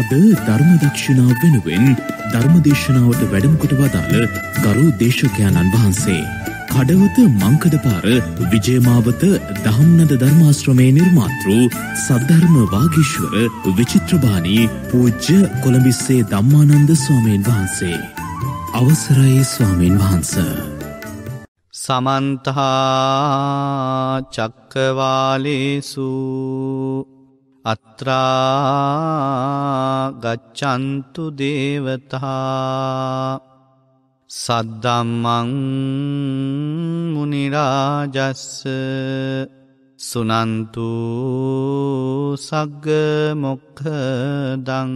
අද ධර්මදක්ෂිණාව වෙනුවෙන් ධර්මදේශනාවට වැඩමකොට වදාළ ගරු දේශකයාණන් වහන්සේ. කඩවත මංකදපාර විජයමාවත දහම්නද ධර්මාශ්‍රමය නිර්මාතෘ සද්ධර්ම වාගිශ්වර විචිත්‍රභානී පූජ්‍ය කොළඹිස්සේ දම්මානන්ද ස්වාමීන් වහන්සේ. අවසරයේ ස්වාමීන් වහන්ස. සමන්තහා චක්කවාලේසූ අත්‍රා ගච්ඡන්තු දේවතා සද්දම්මං මුනිරාජස්ස සුනන්තු සග්ග මොක්හදං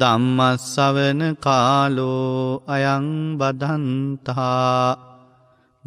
ධම්මස්සවන කාලෝ අයං බදන්තා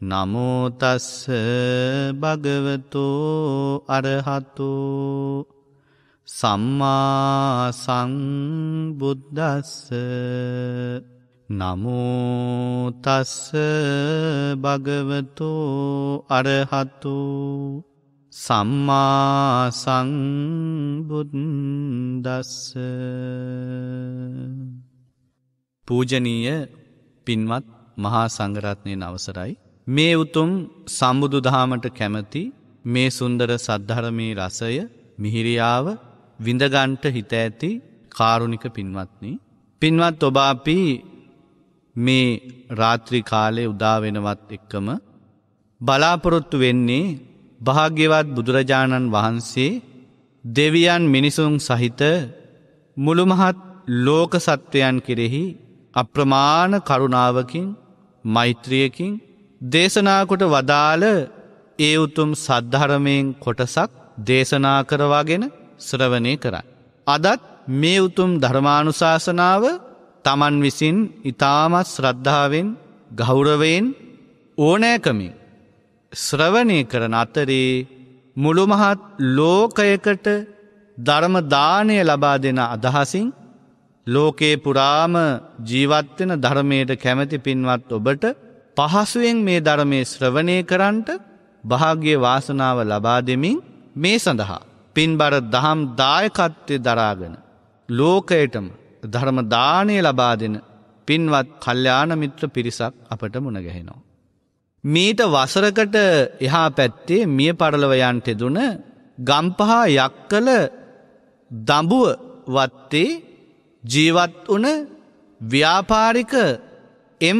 නමුතස්ස භගවතෝ අරහතෝ සම්මා සංබුද්දස්ස නමුතස්ස භගවතෝ අරහතු සම්මා සංබුද්දස්ස පූජනීය පින්වත් මහා සංගරත්නයෙන් අවසරයි මේ උතුම් සම්බුදුදහමට කැමති මේ සුන්දර සද්ධරමී රසය මිහිරියාව විඳගන්ට හිත ඇති කාරුණික පින්වත්නි. පින්වත් ඔබ අපි මේ රාත්‍රී කාලය උදාවෙනවත් එක්කම බලාපොරොත්තු වෙන්නේ භාග්‍යවත් බුදුරජාණන් වහන්සේ දෙවියන් මිනිසුන් සහිත මුළුමහත් ලෝක සත්වයන් කෙරෙහි අප්‍රමාණ කරුණාවකින් මෛත්‍රියකින් දේශනාකොට වදාළ ඒ උතුම් සද්ධරමයෙන් කොටසක් දේශනා කරවාගෙන ශ්‍රවණය කරයි. අදත් මේ උතුම් ධර්මානුශාසනාව තමන් විසින් ඉතාමත් ශ්‍රද්ධාවෙන් ගෞරවයෙන් ඕනෑකමින් ශ්‍රවණය කරන අතරේ මුළුමහත් ලෝකයකට ධර්මදානය ලබා දෙන අදහසින් ලෝකේ පුරාම ජීවත්වෙන ධර්මයට කැමැති පින්වත් ඔබට පහසුවෙන් මේ ධර්මය ශ්‍රවණය කරන්ට භාග්‍ය වාසනාව ලබා දෙමින් මේ සඳහා පින්බර දහම් දායකත්වය දරාගෙන ලෝකයටම ධර්ම දානය ලබා දෙන පින්වත් කල්්‍යාන මිත්‍ර පිරිසක් අපට මුණගැහෙනවා. මීට වසරකට එහා පැත්තේ මිය පරලවයන්ට දුන ගම්පහා යක්කල දඹුව වත්තේ ජීවත් වන ව්‍යාපාරික එම්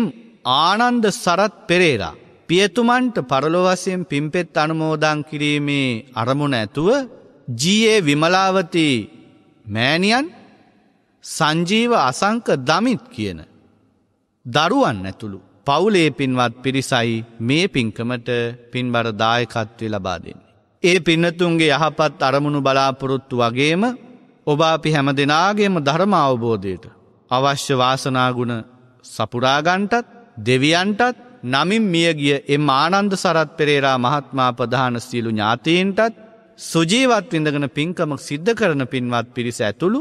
ආනන්ද සරත් පෙරේරා. පියතුමන්ට පරලොවසයෙන් පිම්පෙත් අනුමෝදං කිරීමේ අරමුණ ඇතුව ජීයේ විමලාවති මෑනියන් සංජීව අසංක දමිත් කියන. දරුවන් ඇතුළු පවුලේ පින්වත් පිරිසයි මේ පින්කමට පින්බර දායකත්වය ලබා දෙන්නේ. ඒ පින්නතුන්ගේ යහපත් අරමුණු බලාපොරොත්තු වගේම ඔබ අපි හැම දෙනාගේම ධර්ම අවබෝධයට අවශ්‍ය වාසනාගුණ සපුරාගන්ටත් දෙවියන්ටත් නමින් මියගිය එම ආනන්ද සරත් පෙරේරා මහත්මා ප්‍රධාන සියලු ඥාතීන්ටත් සුජීවත් විඳගෙන පින්කමක් සිද්ධ කරන පින්වත් පිරිස ඇතුළු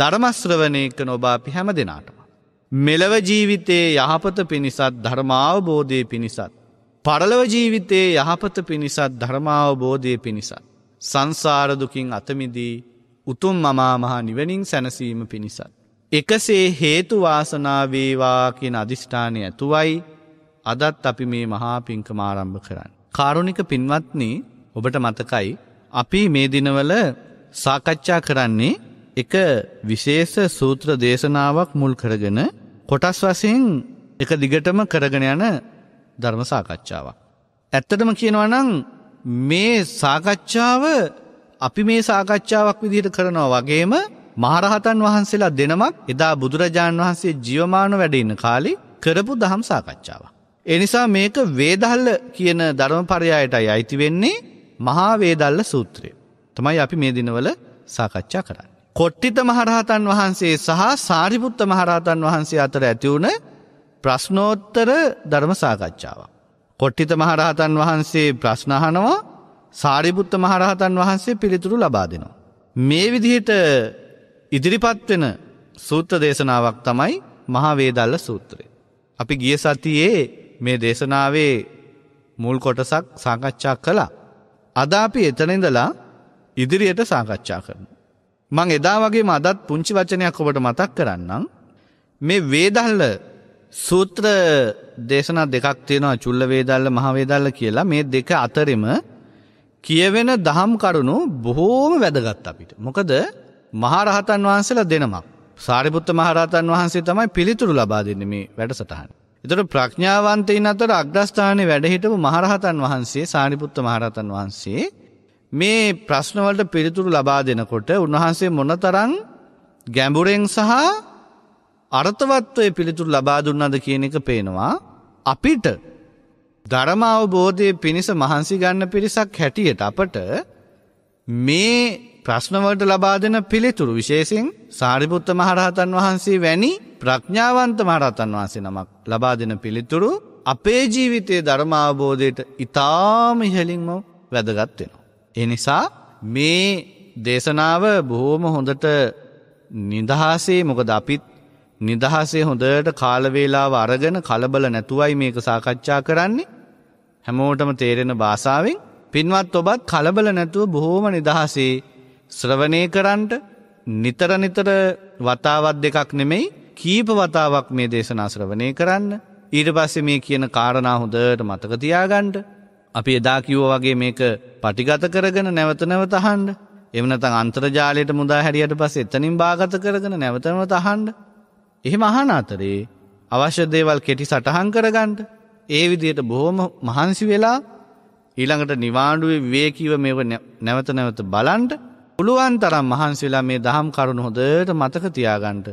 ධර්මශ්‍රවනය කන ඔබා පිහැම දෙනාටම. මෙලව ජීවිතයේ යහපත පිණිසත් ධර්මාවබෝධය පිණිසත්. පරලව ජීවිතයේ යහපත පිණිසත් ධර්මාවබෝධය පිණිසත්. සංසාරදුකින් අතමිදී උතුම් මමාමහා නිවනින් සැනසීම පිණිසත්. එකසේ හේතු වාසනාවේවා කියන අධිෂ්ඨානය ඇතුවයි අදත් අපි මේ මහා පිංකම ආරම්භ කරන්න. කාරුණික පින්වත්නි ඔබට මතකයි අපි මේ දිනවල සාකච්ඡා කරන්නේ එක විශේෂ සූත්‍ර දේශනාවක් මුල් කරගෙන කොටස් වසින් එක දිගටම කරගෙන යන ධර්ම සාකච්ඡාවක්. ඇත්තටම කියනවා නම් මේ සාකච්ඡාව අපි මේ සාකච්ඡාවක් විදිහට කරනවා වගේම මහරහතන් වහන්සේලා දෙනමක් එදා බුදුරජාණන් වහන්සේ ජියමාන වැඩඉන්න කාලි කරපු දහම් සාකච්ඡාව. එනිසා මේක වේදහල්ල කියන ධර්ම පරයායටයි අයිති වෙන්නේ මහා වේදල්ල සූත්‍රය. තමයි අපි මේ දිනවල සාකච්ඡා කරන්න. කොට්ටිත මහරහතන් වහන්සේ සහ සාරිපුත්ත මහරහතන් වහන්සේ අතර ඇතිවුණ ප්‍රශ්නෝත්තර ධර්ම සාකච්ඡාව. කොට්ටිත මහරහතන් වහන්සේ ප්‍රශ්නහනවා සාරිපුත්ත මහරහතන් වහන්සේ පිළිතුරු ලබා දෙනවා. මේ විදිහට ඉදිරිපත් වෙන සූත්‍ර දේශනාවක් තමයි මහාවේදල්ල සූත්‍රය. අපි ගිය සතියේ මේ දේශනාවේ මුල් කොටසක් සාකච්ඡා කළා. අද අපි එතනඉඳලා ඉදිරියට සාකච්ඡා කරන. මං එදා වගේ මදත් පුංචි වචනයක් ඔබට මතක් කරන්නම් මේ වේදල්ල සූත්‍ර දේශනා දෙකක් තියෙනවා චුල්ල වේදල්ල මහවේදල්ල කියලා මේ දෙක අතරෙම කියවෙන දහම් කරුණු බොහෝම වැදගත් අපිට. මොකද මහරහතන් වහන්සේලා දෙනමක්. සාරිපුත්ත මහරහතන් වහන්සේ තමයි පිළිතුරු ලබා දෙන්න මේ වැඩසටහන. එතට ප්‍රඥාවන්තයින් අතර අග්‍රස්ථානය වැඩහිටපු මහරහතන් වහන්සේ සාරිපුත්ත මහරහතන් වහන්සේ මේ ප්‍රශ්නවලට පිළිතුරු ලබා දෙනකොට උන්වහන්සේ මොනතරං ගැඹුරෙන් සහ අර්ථවත්වය පිළිතුරු ලබා දුන්නද කියන එක පේනවා අපිට ධර්ම අවබෝධය පිණිස මහන්සි ගන්න පිරිසක් හැටියට අපට මේ ප්‍රශ්නවලට ලබා දෙන පිළිතුරු විශේෂයෙන් සාරිපුත්ත මහරහතන් වහන්සේ වැනි ප්‍රඥාවන්ත මහරහතන් වහන්සේ නමක් ලබා දෙන පිළිතුරු අපේ ජීවිතයේ ධර්ම අවබෝධයට ඊටාම ඉහළින්ම වැදගත් වෙනවා. ඒ නිසා මේ දේශනාව බොහොම හොඳට නිදහසේ මොකද අපිත් නිදහසේ හොඳට කාල වේලාව අරගෙන කලබල නැතුවයි මේක සාකච්ඡා කරන්නේ. හැමෝටම තේරෙන භාෂාවෙන් පින්වත් ඔබත් කලබල නැතුව බොහොම නිදහසේ ශ්‍රවණය කරන්ට නිතර නිතර වතාවත් දෙකක් නෙමෙයි කීප වතාවක් මේ දේශනා ශ්‍රවණය කරන්න ඊට පස්සේ මේ කියන කාරණා හොඳට මතක තියාගන්ට අපි එදා කිව්ව වගේ මේක පටිගත කරගෙන නැවත නැවත අහන්න එවන තන් අන්තර්ජාලයට මුදා හැරියට පස්සේ එතනින් බාගත කරගෙන නැවතම තහන්න එහෙම අහන අතරේ අවශ්‍ය දේවල් කෙටි සටහන් කරගන්න ඒ විදියට බොහොම මහන්සි වෙලා ඊළඟට නිවාඩුවේ විවේකීව මේව නැවත නැවත බලන්ට පුළුවන් තරම් මහන්සිලා මේ දහම් කරුණු හොදට මතක තියාගන්ට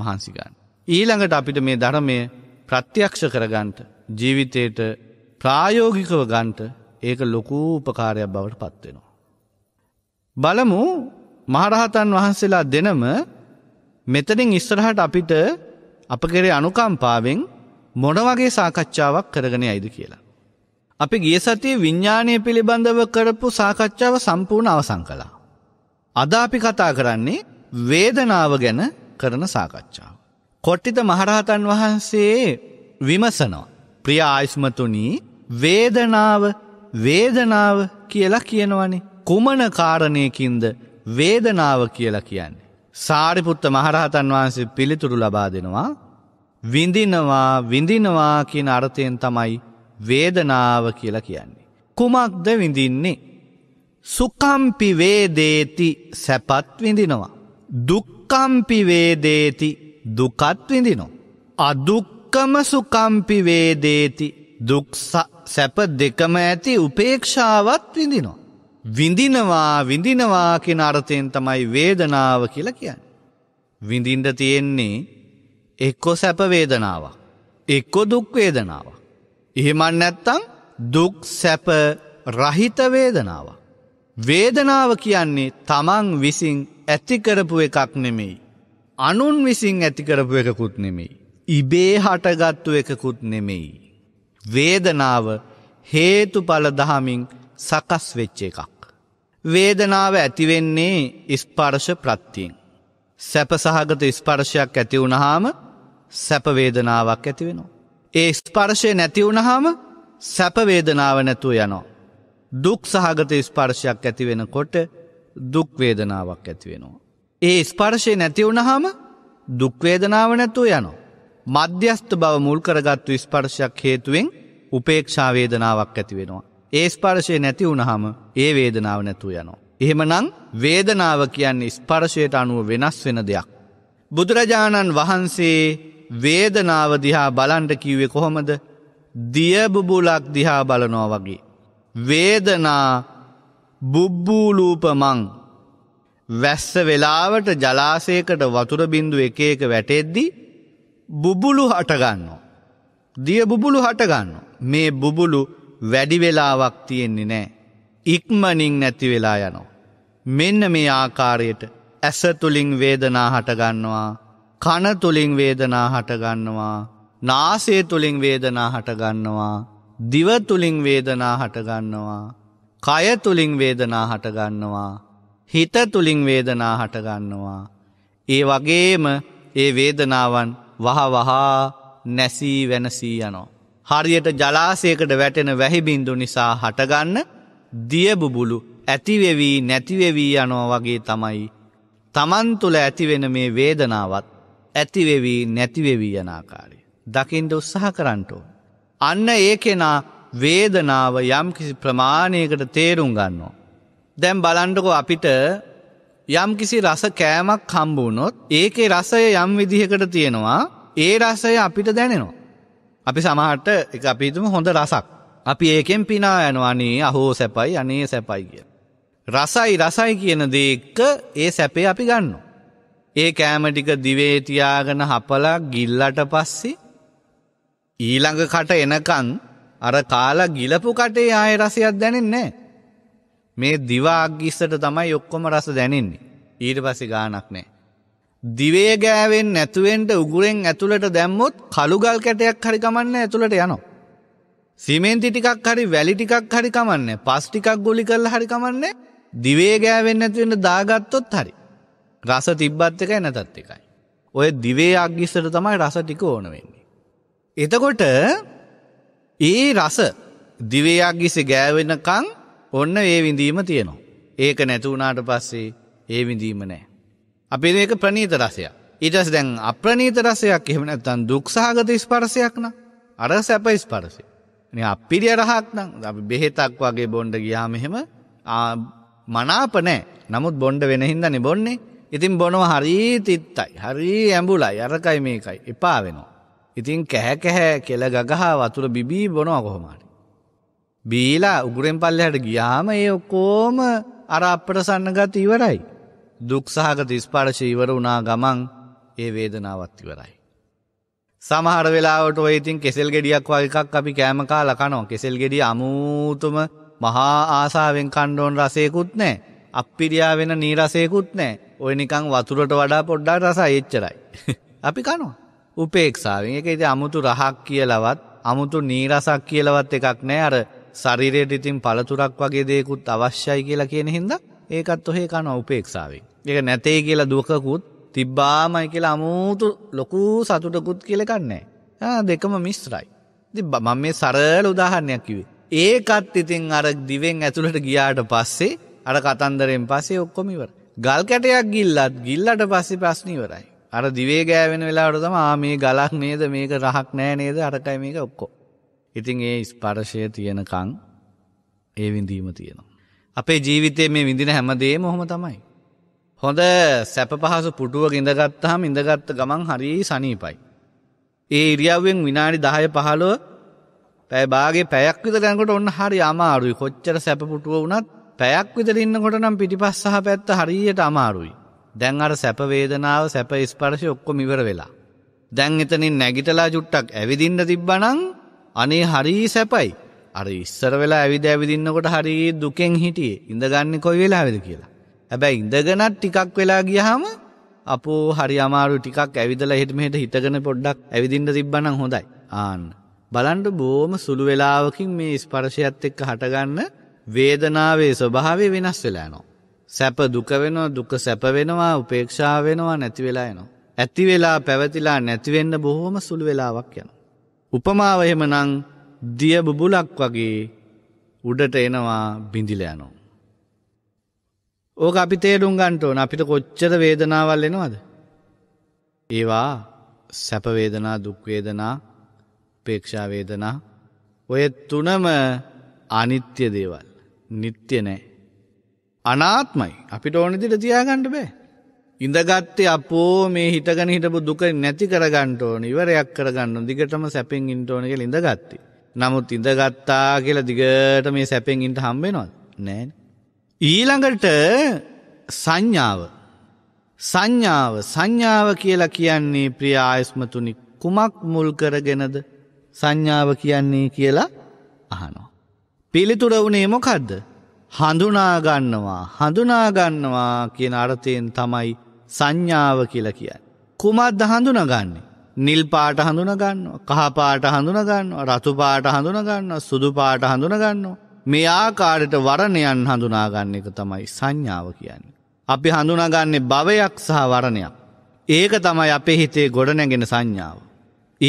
මහන්සිගන්න. ඊළඟට අපිට මේ ධරමය ප්‍රත්‍යක්ෂ කරගන්ට ජීවිතයට ප්‍රායෝගිකව ගන්ට ඒක ලොකූ උපකාරයක් බවට පත්වෙනවා. බලමු මහරහතන් වහන්සේලා දෙනම මෙතනින් ඉස්සරහට අපිට අප කෙරේ අනුකම්පාවෙන් මොන වගේ සාකච්ඡාවක් කරගෙන ඇයිද කියලා. අපි ගිය සතිය විඤ්ඥානය පිළිබඳව කරපු සාකච්ඡාව සම්පූර්ණ අවසං කලා. අද අපි කතා කරන්නේ වේදනාව ගැන කරන සාකච්ඡාව. කොට්ටිත මහරහතන් වහන්සේ විමසනවා. ප්‍රිය ආයුෂ්මතුනී වේදනාව වේදනාව කියලා කියනවනේ. කුමන කාරණයකින්ද වේදනාව කියලා කියන්නේ. සාරිපුත්ත මහරහතන් වහන්සේ පිළිතුරු ලබා දෙනවා. විඳිනවා විඳිනවා කියන අර්ථයෙන් තමයි වේදනාව කියලා කියන්නේ. කුමක්ද විඳින්නේ සුකම්පිවේදේති සැපත් විඳිනවා. දුක්කම්පිවේදේති දුකත් විඳිනෝ. අදුක්කම සුකම්පිවේදේති සැප දෙකම ඇති උපේක්ෂාවත් විඳිනෝ. විඳිනවා විඳිනවා කියෙන අරතයෙන් තමයි වේදනාව කියලා කියන්න. විඳින්ට තියෙන්නේ එක්කො සැපවේදනාවක්. එක්කො දුක්වේදනාව. එහෙමන් නැත්තං දුක් සැප රහිතවේදනාවක්. වේදනාව කියන්නේ තමන් විසින් ඇතිකරපු එකක් නෙමෙයි. අනුන් විසින් ඇතිකරපු එකකුත් නෙමෙයි. ඉබේ හටගත්තු එකකුත් නෙමෙයි. වේදනාව හේතුඵල දහමින් සකස් වෙච්ච එකක්. වේදනාව ඇතිවෙන්නේ ස්පර්ශ ප්‍රත්තියෙන්. සැප සහගත ස්පර්ශයක් ඇති වුණහාම සැපවේදනාවක් ඇතිවෙනවා. ඒ ස්පර්ශය නැති වුණහාම සැපවේදනාව නැතුව යනවා. දුක් සහගත ස්පර්ශයක් ඇතිවෙන කොට දුක්වේදනාවක් ඇතිවෙනවා. ඒ ස්පර්ශය නැතිවුණහාම දුක්වේදනාව නැතුව යනවා. මධ්‍යස්ථ බව මුල් කරගත්තු ස්පර්ශයක් හේතුවෙන් උපේක්ෂාවේදනාවක් ඇතිවෙනවා. ඒ ස්පර්ශය නැති වුණහම ඒ වේදනාව නැතුව යනවා. එහෙමනං වේදනාව කියන්නේ ස්පර්ශයට අනුව වෙනස් වෙන දෙයක්. බුදුරජාණන් වහන්සේ වේදනාව දිහා බලන්ට කිව්වේ කොහොමද දියබුබුලක් දිහා බලනෝ වගේ. වේදනා බුබ්බූලූපමං වැස්ස වෙලාවට ජලාසයකට වතුරබින්දු එක එක වැටෙද්දි බුබුලු හටගන්නවා. දිය බුබුලු හටගන්න. මේ බුබුලු වැඩිවෙලාවක් තියෙන්නේ නෑ. ඉක්මනින් නැති වෙලා යනවා. මෙන්න මේ ආකාරයට ඇස තුළින් වේදනා හටගන්නවා. කන තුළින් වේදනා හටගන්නවා. නාසේ තුළින් වේදනා හටගන්නවා. දිවතුලින් වේදනා හටගන්නවා කයතුලින් වේදනා හටගන්නවා හිතතුලින් වේදනා හටගන්නවා ඒ වගේම ඒ වේදනාවන් වහවහා නැසී වෙනසී යනෝ. හරියට ජලාසයකට වැටෙන වැහිබින්දු නිසා හටගන්න දියබුබුලු ඇතිවෙවී නැතිවෙවී යනෝ වගේ තමයි. තමන් තුළ ඇතිවෙන මේ වේදනාවත් ඇතිවෙවී නැතිවෙවී යනාකාරය. දකිින්ට උත්සාහ කරන්ටෝ. අන්න ඒ කෙනා වේදනාව යම්කිසි ප්‍රමාණයකට තේරුම් ගන්නවා. දැම් බලන්ඩකෝ අපිට යම්කිසි රස කෑමක් කම්බුණොත් ඒකේ රසය යම් විදිහකට තියෙනවා ඒ රසය අපිට දැනෙනවා. අපි සමහට එක අපිතුම හොඳ රසක්. අපි ඒකෙන් පිනා යනවානේ අහෝ සැපයි අනේ සැපයි කිය. රසයි රසයි කියන දේක්ක ඒ සැපේ අපි ගන්න. ඒ කෑමටික දිවේතියාගෙන හපලා ගිල්ලට පස්සේ ඊළඟ කට එනකං අර කාලා ගිලපු කටේ ආය රසයක් දැනෙන්නේ මේ දිවාගිස්සට තමයි ඔක්කොම රස දැනෙන්නේ. ඊට පස්සේ ගානක් නැහැ. දිවේ ගෑවෙන් නැතුවෙන්ට උගුරෙන් ඇතුළට දැම්මොත් කළුගල් කැටයක් හරි කමන්න ඇතුළට යනවා. සිමෙන්ති ටිකක් හරි වැලි ටිකක් හරි කමන්න. පස් ටිකක් ගොලි කරලා හරි කමන්න. දිවේ ගෑවෙන් නැතුවෙන්ට දාගත්තොත් හරි. රස තිබ්බත් එකයි නැතත් එකයි. ඔය දිවේ අග්ගිස්සට තමයි රස ටික ඕන වෙන්නේ. එතකොට ඒ රස දිවයක්ගිසි ගෑවෙනකං ඔන්න ඒ විඳීම තියෙනවා. ඒක නැතුවනාට පස්සේ ඒ විඳීම නෑ. අපි ඒක ප්‍රනීත රසය. ඉටස් දැන් අප්‍රනීත රසයක් එහෙම නැත්තන් දුක්සාගත ස්පරසයක්න අර සැපයිස් පරසය. අපිරිය රහත්නම් අපි බෙහෙතක් වගේ බොන්්ඩ ගියාම එහෙම මනාපනෑ නමුත් බොන්්ඩ වෙන හින්දනි බොන්නේ ඉතින් බොනව හරී තිත්තයි හරී ඇඹුලයි අරකයි මේකයි එපා වෙනවා. ඉතින් කැහැ කැහැ කෙල ගගහා වතුර බිබී බොනවා කොහොමට. බීලා උගුරෙන් පල්ලෙහට ගියාම ඒ ඔක්කෝම අර අපට සන්නගත ඉවරයි. දුක් සහගත ස්පාර්ශ ඉවර වුණා ගමන් ඒ වේදනාවත් ඉවරයි. සමහර වෙලාවට ඔය ඉතින් කෙසෙල් ගෙඩියක් වගේ එකක් අපි කෑම කාලා කනවා. කෙසෙල් ගෙඩිය අමුතුම මහා ආසාවෙන් කන්න ඕන රසයකුත් නැහැ. අප්පිරියා වෙන නීරසයකුත් නැහැ. ඔය නිකන් වතුරට වඩා පොඩ්ඩක් රසයි එච්චරයි. අපි කනවා. උපේක්ෂාවෙන් එක ඉති අමුතු රහක් කියලවත් අමුතු නීරසක් කියලවත් එකක් නෑ අර ශරිරයට ඉතින් පළතුරක් වගේ දෙයකුත් අවශ්‍යයි කියලා කියන හින්ද ඒකත් ඔහේ කන උපේක්ෂාවෙන්. ඒක නැතේ කියලා දුවකකුත් තිබ්බාමයි කියලා අමුතු ලොකු සතුටකුත් කියලකන්නේ. දෙකම මිස්රයි. තිබ මං මේ සරල උදාහරණයක් කිවේ. ඒකත් ඉතින් අර දිවෙන් ඇතුළට ගියාට පස්සේ අර කතන්දරෙන් පස්සේ ඔක්කොමිවර. ගල් කැටයක් ගිල්ලත් ගිල්ලට පස්සේ ප්‍රශ්නීවරයි. අර දිවේ ගෑවෙන වෙලාවට තම ආ මේ ගලක් නේද මේක රහක් නෑ නේද අරකයි මේක ඔක්කෝ. ඉතින් ඒ ස්පර්ශය තියෙනකං ඒ විඳීම තියෙනවා. අපේ ජීවිතයේ මේ විඳින හැමදේම ඔහොම තමයි. හොඳ සැප පහසු පුටුවක ඉඳගත්තාම ඉඳගත්ත ගමන් හරි සනීපයි. ඒ ඉරියව්වෙන් විනාඩි 10 15 පැය භාගේ පැයක් විතර යනකොට ඔන්න හරි අමාරුයි. කොච්චර සැප පුටුව වුණත් පැයක් විතර ඉන්නකොට නම් පිටිපස්ස සහ පැත්ත හරියට අමාරුයි. දැන් අර සැප වේදනාව සැප ස්පර්ශ ඔක්කොම ඉවර වෙලා. දැන් එතනින් නැගිටලා ජුට්ටක් ඇවිදින්න තිබ්බනම් අනේ හරි සැපයි. අර ඉස්සර වෙලා ඇවිද ඇවිදින්නකොට හරි දුකෙන් හිටියේ. ඉඳගන්නේ කොයි වෙලාවෙද කියලා. හැබැයි ඉඳගෙනත් ටිකක් වෙලා ගියාම අපෝ හරි අමාරු ටිකක් ඇවිදලා හෙට මෙහෙට හිටගෙන පොඩ්ඩක් ඇවිදින්න තිබ්බනම් හොඳයි. ආන්න. බලන්න බොහොම සුළු වෙලාවකින් මේ ස්පර්ශයත් එක්ක හටගන්න වේදනාවේ ස්වභාවය වෙනස් වෙලා යනවා. සැප දුක වෙනවා දුක සැප වෙනවා උපේක්ෂාව වෙනවා නැති වෙලා යනවා. ඇති වෙලා පැවතිලා නැති වෙන්න බොහොම සුළු වෙලාවක් යනවා. උපමාව එහෙමනම් දිය බුබුලක් වගේ උඩට එනවා බිඳිලා යනවා. ඕක අපි තේරුම් ගන්න ඕන අපිට කොච්චර වේදනාවල් එනවද? ඒවා සැප වේදනා දුක් වේදනා උපේක්ෂා වේදනා ඔය තුනම අනිත්‍ය දේවල්. නিত্য නැහැ. අනාත්මයි. අපිට ඕන විදිහට තියාගන්න බෑ. ඉඳගත්තේ අපෝ මේ හිටගෙන හිටපු දුක නැති කරගන්න ඕන. ඉවරයක් කරගන්න ඕන. දිගටම සැපෙන් ඉන්න ඕන කියලා ඉඳගත්තේ. නමුත් ඉඳගත්තා කියලා දිගට මේ සැපෙන් ඉන්න හම්බ වෙනවද? නෑනේ. ඊළඟට සංඥාව සංඥාව සංඥාව කියලා කියන්නේ ප්‍රිය ආයස්මතුනි කුමක් මුල් කරගෙනද සංඥාව කියන්නේ කියලා අහනවා. පිළිතුර වුණේ මොකද්ද? හඳුනාගන්නවා හඳුනාගන්නවා කියන අර්ථයෙන් තමයි සංඥාව කියලා කියන්න. කුමක්ද හඳුනගන්නේ. නිල් පාට හඳුනගන්නවා කහපාට හඳුනගන්නවා රතුපාට හඳුනගන්නවා සුදුපාට හඳුනගන්නවා. මේ ආකාරයට වරණයන් හඳුනාගන්න එක තමයි සංඥාව කියන්නේ. අපි හඳුනාගන්නේ භවයක් සහ වරණයක්. ඒක තමයි අපේ හිතේ ගොඩනැගෙන සංඥාව.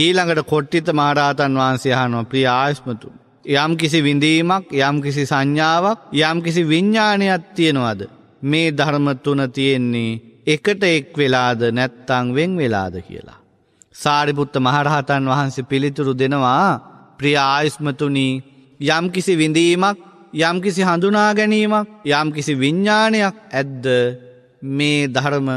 ඊළඟට කොට්ටිත මහරහතන් වහන්සේ අහනවා ප්‍රිය ආයස්මතුන් යම් කිසි විඳීමක් යම් කිසි සංඥාවක් යම් කිසි විඤ්ඥානයක් තියෙනවද. මේ ධර්මතුන තියෙන්නේ එකට එක් වෙලාද නැත්තං වෙන් වෙලාද කියලා. සාරිපුත්ත මහරහතන් වහන්සේ පිළිතුරු දෙනවා ප්‍රිය ආයුස්මතුනී යම්කිසි විඳීමක් යම්කිසි හඳුනා ගැනීමක් යම්කිසි විඤ්ඥානයක් ඇද්ද මේ ධර්ම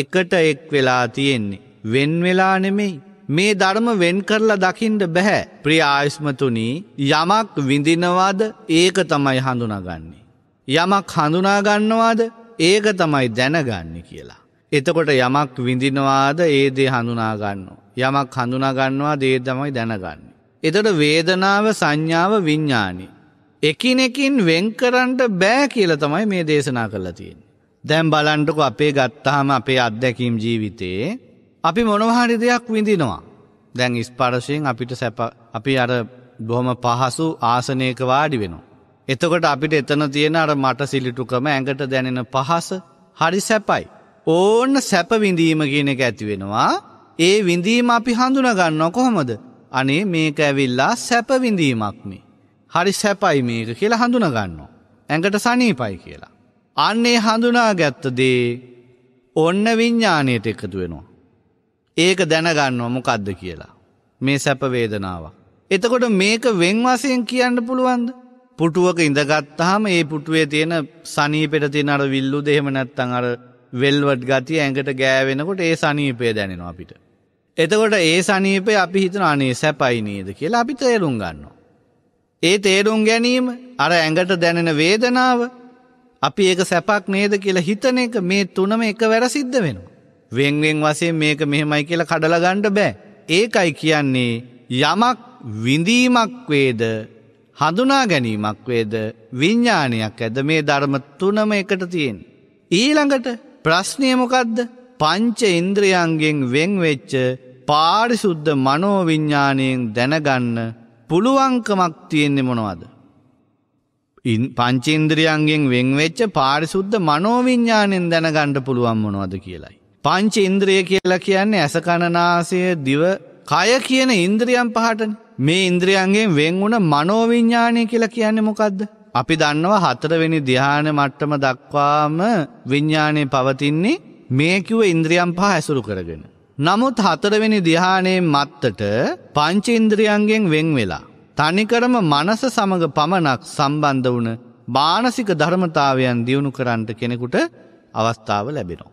එකට එක් වෙලා තියෙන්නේ. වෙන් වෙලා නෙමෙයි මේ ධර්ම වෙන් කරලා දකිින්ට බැහැ ප්‍රිය ආයුස්මතුනී යමක් විඳිනවාද ඒක තමයි හඳුනාගන්නේ. යමක් හඳුනාගන්නවාද ඒක තමයි දැනගන්න කියලා. එතකොට යමක් විඳිනවාද ඒ දේ හඳුනාගන්න. යමක් හඳුනාගන්නවා දේ තමයි දැනගන්න. එතට වේදනාව සංඥාව විඤ්ඥානී. එකිනෙකින් වෙන්කරන්ට බෑ කියල තමයි මේ දේශනා කරලා තියෙන්. දැම් බලන්ටක අපේ ගත්තාහම අපේ අත්දැකීම් ජීවිතයේ අපි මොනවහරි දෙයක් විඳිනවා. දැන් ස්පර්ශයෙන් අපිට සැප අපි අර බොහොම පහසු ආසනයක වාඩි වෙනවා. එතකොට අපිට එතන තියෙන අර මට සිලිටුකම ඇඟට දැනෙන පහස හරි සැපයි. ඕන්න සැප විඳීම කියන එක ඇති වෙනවා. ඒ විඳීම අපි හඳුනගන්න කොහොමද? අනේ මේක ඇවිල්ලා සැප විඳීමක් මේ. හරි සැපයි මේක කියලා හඳුනගන්නවා. ඇඟට සනීපයි කියලා. අන්නේ හඳුනාගත්ත දේ ඔන්න විඤ්ඥානයට එකතු වෙනවා. ඒක දැනගන්නව මොකද්ද කියලා. මේ සැපවේදනාව. එතකොට මේක වෙන්වාසයෙන් කියන්න පුළුවන්ද. පුටුවක ඉඳගත්තාහම ඒ පුටුවේ තියෙන සනීපෙට තියෙන අර විල්ලු දෙහෙම නැත්තං අර වෙල්වඩ් ගතිය ඇඟට ගෑවෙනකොට ඒ සනීපය දැනෙනවා අපිට. එතකොට ඒ සනීපය අපි හිතන අනේ සැපයි නේද කියලා අපි තේරුම් ගන්නවා. ඒ තේරුම් ගැනීම අර ඇඟට දැනෙන වේදනාව අපි ඒක සැපක් නේද කියලා හිතන එක මේ තුනම එක වැර සිද්ධ වෙනවා. වෙන්වෙන් වසේ මේක මෙහෙමයි කියලා කඩලගණ්ඩ බෑ. ඒකයි කියන්නේ යමක් විඳීමක් වේද හඳුනා ගැනීමක් වේද විඤ්ඥානයක් ඇද මේ ධර්ම තුනම එකට තියෙන්. ඊළඟට ප්‍රශ්නයමොකක්ද පංච ඉන්ද්‍රියන්ගෙන් වෙන්වෙච්ච පාරිසුද්ධ මනෝවිඤ්ඥානයෙන් දැනගන්න පුළුවංකමක් තියෙන්නේ මොනවද. පංචින්ද්‍රියන්ගෙන් වෙන්වෙච්ච පාරිසුද්ධ මනෝවිඤ්ඥානෙන් දැනගණ්ඩ පුළුවන් මොනවද කියලයි. පංච ඉන්ද්‍රිය කියලා කියන්නේ ඇස කණනාසය දිව කය කියන ඉන්ද්‍රියම් පහටන. මේ ඉන්ද්‍රියන්ගෙන් වෙන් වුණ මනෝවිඤ්ඥානය කියලා කියන්නේ මොකක්ද. අපි දන්නවා හතරවෙනි දිහාන මට්ටම දක්වාම විඤ්ඥානය පවතින්නේ මේකිව ඉන්ද්‍රියම් පහ ඇසුරු කරගෙන. නමුත් හතරවෙනි දිහානේ මත්තට පංච ඉන්ද්‍රියන්ගෙන් වෙන් වෙලා. තනිකරම මනස සමඟ පමණක් සම්බන්ධ වන බානසික ධර්මතාවයන් දියුණු කරන්නට කෙනෙකුට අවස්ථාව ලැබෙනවා.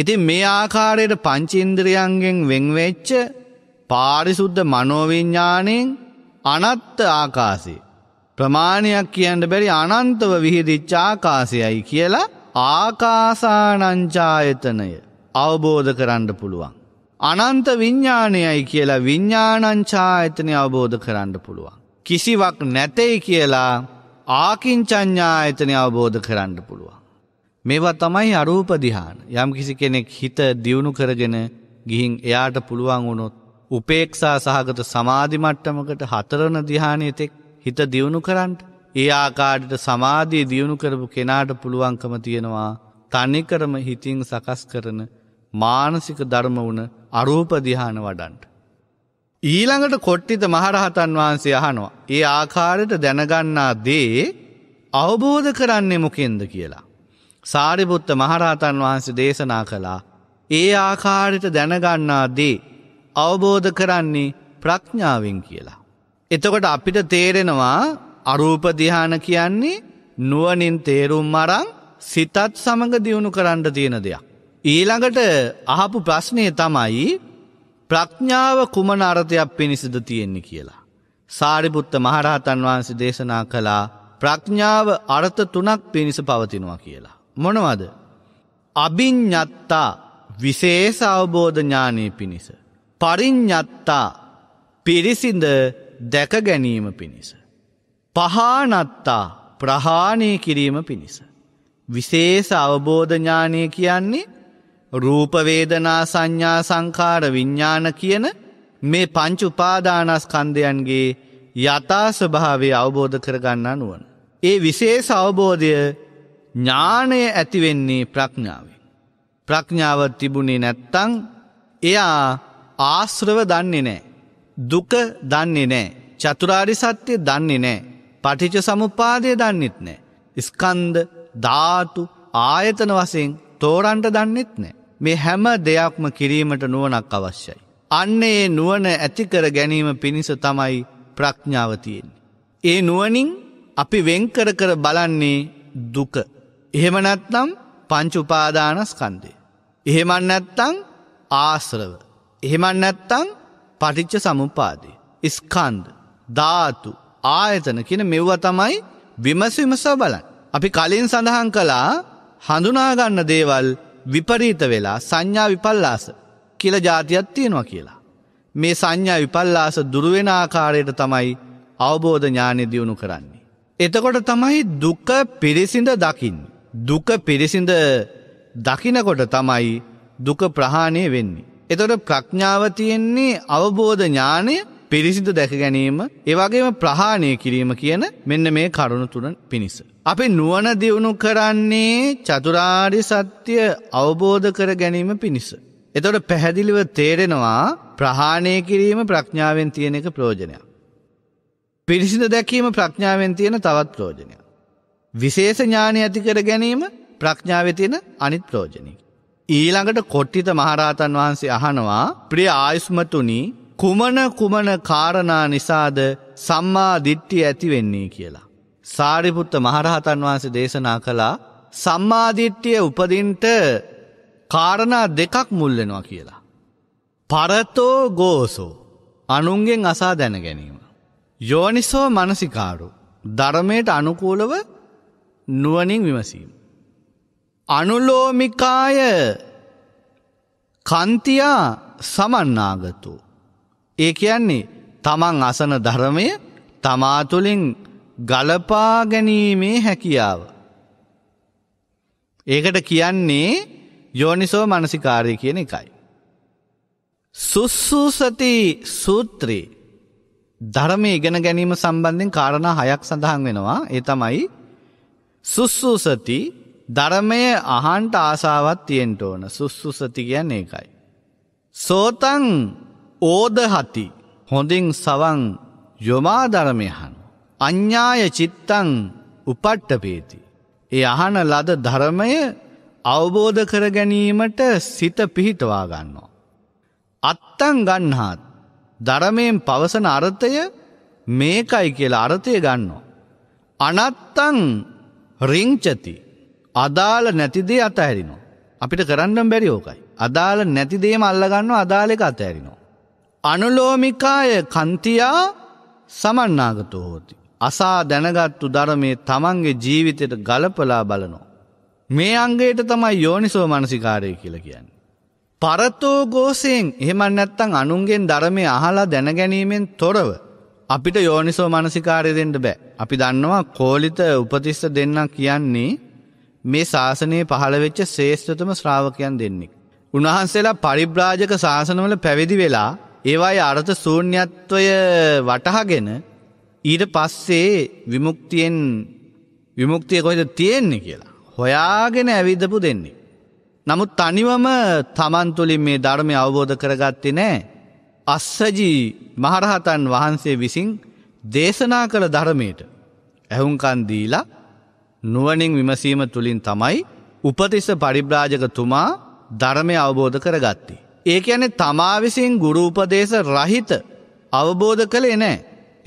ඉතින් මේ ආකාරයට පංචේන්ද්‍රයන්ගෙන් වෙන්වෙච්ච පාරිසුද්ධ මනෝවිඤ්ඥානයෙන් අනත්ත ආකාසේ. ප්‍රමාණයක් කියන්න බැරි අනන්තව විහිදිච්ච ආකාසයයි කියලා ආකාසානංචායතනය අවබෝධ කරන්න පුළුවන්. අනන්ත විඤ්ඥානයයි කියලා විඤ්ඥානංචායතනය අවබෝධ කරන්න පුළුවන්. කිසිවක් නැතෙයි කියලා ආකින්චඥායතනය අවබෝධ කරන්න පුළුවන්. මේවා තමයි අරූප දිහාන. යම්කිසි කෙනෙක් හිත දියුණු කරගෙන ගිහින් එයාට පුළුවන් වුණොත් උපේක්ෂා සහගත සමාධි මට්ටමකට හතරන දිහානයතෙක් හිත දියුණු කරන්ට ඒ ආකාඩට සමාධී දියුණු කරපු කෙනාට පුළුවන්කම තියෙනවා තනිකරම හිතින් සකස් කරන මානසික ධර්ම වුණ අරූපදිහාන වඩන්ට. ඊළඟට කොට්ටිත මහරහතන් වහන්සේ අහනවා. ඒ ආකාරයට දැනගන්නා දේ අවබෝධ කරන්නේ මොකෙන්ද කියලා. සාරිපුත්ත මහරහතන් වහන්සේ දේශනා කළා. ඒ ආකාරයට දැනගන්නා දේ අවබෝධ කරන්නේ ප්‍රඥාවෙන් කියලා. එතකොට අපිට තේරෙනවා අරූපදිහාන කියන්නේ නුවනින් තේරුම් මරං සිතත් සමඟ දියුණු කරන්න තියෙන දෙයක්. ඊළඟට අහපු ප්‍රශ්නය තමයි ප්‍රඥාව කුමන අරථයක් පිණිසිද තියෙන්නේ කියලා. සාරිපුත්ත මහරහතන් වහන්සේ දේශනා කළා ප්‍රඥාව අර්ථ තුනක් පිණිස පවතිනවා කියලා. මොනවද? අභිඤ්ඤත්තා විශේෂ අවබෝධ ඥානය පිණිස. පරිඤ්ඤත්තා පිරිසිඳ දැක ගැනීම පිණිස. පහනත්තා ප්‍රහාණය කිරීම පිණිස. විශේෂ අවබෝධ ඥානය කියන්නේ රූපවේදනා සංඥා සංකාර විඤ්ඥාන කියන මේ පංචු උපාදානස්කන්ධයන්ගේ යථා ස්වභාවේ අවබෝධ කරගන්නා නුවන. ඒ විශේෂ අවබෝධය ඥානය ඇතිවෙන්නේ ප්‍රඥාවේ. ප්‍රඥාව තිබුණේ නැත්තං එයා ආශ්‍රව දන්නේ නෑ. දුක දන්නේ නෑ. චතුරාරි සත්‍යය දන්නේ නෑ. පටිච සමුපාදය දන්නෙත් නෑ. ස්කන්ද ධාතු ආයතන වසයෙන් තෝරන්ට දන්නෙත් නෑ. මේ හැම දෙයක්ම කිරීමට නුවනක් අවශ්‍යයි. අන්නේ නුවන ඇතිකර ගැනීම පිණිස තමයි ප්‍රඥාවතියෙන්. ඒ නුවනින් අපි වෙන්කර කර බලන්නේ දුක. එහෙම නැත්නම් පංචුපාදානස්කන්දේ. එහෙමන් නැත්තං ආශ්‍රව. එහෙමන් නැත්තං පටිච්ච සමුපාදේ. ඉස්කන්ද ධාතු ආයතන කියන මෙව්ව තමයි විමසවිමසා බලන්. අපි කලින් සඳහන් කළා හඳුනාගන්න දේවල් විපරීත වෙලා සංඥා විපල්ලාස කියල ජාතියක් තියෙනවා කියලා. මේ සංඥා විපල්ලාස දුරුවෙන ආකාරයට තමයි අවබෝධ ඥානය දියුණු කරන්නේ. එතකොට තමයි දුක පිරිසිඳ දකින්නේ. දුක පිරිසිඳ දකිනකොට තමයි දුක ප්‍රහාණය වෙන්නේ. එතොට ප්‍රඥාව තියෙන්නේ අවබෝධ ඥානය පිරිසිදු දැක ගැනීම ඒවගේම ප්‍රහාණය කිරීම කියන මෙන්න මේ කරුණු තුරන් පිණිස. අපි නුවන දියුණු කරන්නේ චතුරාරි සත්‍යය අවබෝධ කර ගැනීම පිණිස. එතොට පැහැදිලිව තේරෙනවා ප්‍රහාණය කිරීම ප්‍රඥාවෙන් තියෙන එක ප්‍රෝජනයක්. පිරිසිදු දැකීම ප්‍රඥාවෙන් තියෙන තවත් ප්‍රෝජනයක්. විශේෂ ඥානය ඇතිකර ගැනීම ප්‍රඥාව තියෙන අනිත් ප්‍රෝජනය. ඊළඟට කොට්ටිත මහරහතන් වහන්සේ අහනවා ප්‍රිය ආයුස්මතුනි කුමන කුමන කාරණා නිසාද සම්මා දිට්ඨිය ඇති වෙන්නේ කියලා. සාරිපුත්ත මහරහතන් වහන්සේ දේශනා කළා සම්මාදිට්ඨිය උපදින්ට කාරණා දෙකක් මුල් වෙනවා කියලා. පරතෝ ගෝසෝ අනුන්ගෙන් අසා දැන ගැනීම. යෝනිසෝ මනසිකාරු ධර්මයට අනුකූලව නුවනින් විමසීම. අනුලෝමිකාය කන්තියා සමන්නාගතු. ඒ කියන්නේ තමන් අසන ධරමය තමාතුළින් ගලපා ගැනීමේ හැකියාව. ඒකට කියන්නේ යෝනිසෝ මනසිකාරය කියන එකයි. සුස්සූසති සූත්‍රී ධර්මය ඉගෙන ගැනීම සම්බන්ධෙන් කාරණා හයක් සඳහන් වෙනවා ඒ තමයි සුස්සුසති ධර්මය අහන්ට ආසාවත් තියෙන්ට ඕන සුස්සුසති කියන්න ඒකයි. සෝතන් ඕදහති හොඳින් සවන් යොමාධරමයහන්. අඤ්ඥාය චිත්තං උපට්ටපේති. ඒ අහන ලද ධරමය අවබෝධ කර ගැනීමට සිත පිහිටවා ගන්නවා. අත්තං ගන්හාත් ධරමයෙන් පවසන අර්ථය මේකයි කියලා අර්ථය ගන්නවා. අනත්තං රිංචති අදාළ නැතිදේ අතහැරිනවා. අපිට කරන්නම් බැරි ඕකයි. අදාළ නැතිදේම අල්ලගන්න අදාළ එක අතහැරිනවා. අනුලෝමිකාය කන්තියා සමන්නාගතෝ හෝති. අසා දැනගත්තු ධර්මයේ තමන්ගේ ජීවිතයට ගලපලා බලනෝ. මේ අංගයට තමයි යෝනිසෝ මනසිකාරය කියලා කියන්නේ. පරතෝ ගෝසයෙන් එහෙම නැත්තං අනුන්ගෙන් ධර්මය අහලා දැනගැනීමෙන් තොරව අපිට යෝනිසෝ මනසිකාරය දෙන්න බෑ. අපි දන්නවා කෝලිත උපතිස්ස දෙන්නම් කියන්නේ මේ ශාසනයේ පහළ වෙච්ච ශ්‍රේෂ්ඨතම ශ්‍රාවකයන් දෙන්නෙක්. උන්වහන්සේලා පරිබ්‍රාජක ශාසනවල පැවිදි වෙලා ඒවායේ අර්ථ ශූන්‍යත්වය වටහාගෙන ඊට පස්සේ විමුක්තියෙන් විමුක්තිය කොහෙද තියෙන්නේ කියලා හොයාගෙන ඇවිදපු දෙන්නේ. නමුත් තනිවම තමන් තුළින් මේ ධර්මය අවබෝධ කරගත්තේ නැහැ. අස්සජී මහරහතන් වහන්සේ විසින් දේශනා කළ ධරමයට ඇහුන්කන් දීලා නුවනින් විමසීම තුළින් තමයි උපතිස්ස පරිබ්‍රාජකතුමා ධර්මය අවබෝධ කරගත්ති. ඒක ඇනෙ තමා විසින් ගුරූපදේශ රහිත අවබෝධ කළේ නෑ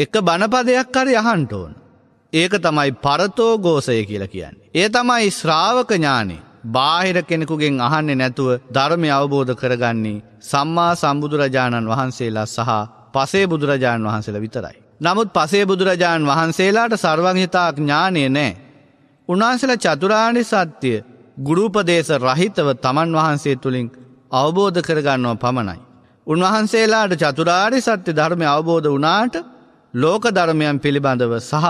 එක බණපදයක් කර යහන්ට ඕන. ඒක තමයි පරතෝ ගෝසය කියලා කියන්නේ. ඒ තමයි ශ්‍රාවක ඥානේ බාහිර කෙනෙකුගෙන් අහන්නෙ නැතුව ධර්මය අවබෝධ කරගන්නේ සම්මා සම්බුදුරජාණන් වහන්සේලා සහ පසේ බුදුරජාණන් වහන්සේලා විතරයි. නමුත් පසේ බුදුරජාණන් වහන්සේලාට සර්වංහිතා ඥානය නෑ. උන්වහන්සේලා චතුරාණි සත්‍යය ගුරුපදේශ රහිතව තමන් වහන්සේ තුළින් අවබෝධ කරගන්නව පමණයි. උන්වහන්සේලාට චතුරාරි සත්‍ය ධර්මය අවබෝධ වනාට ලෝක ධර්මයන් පිළිබඳව සහ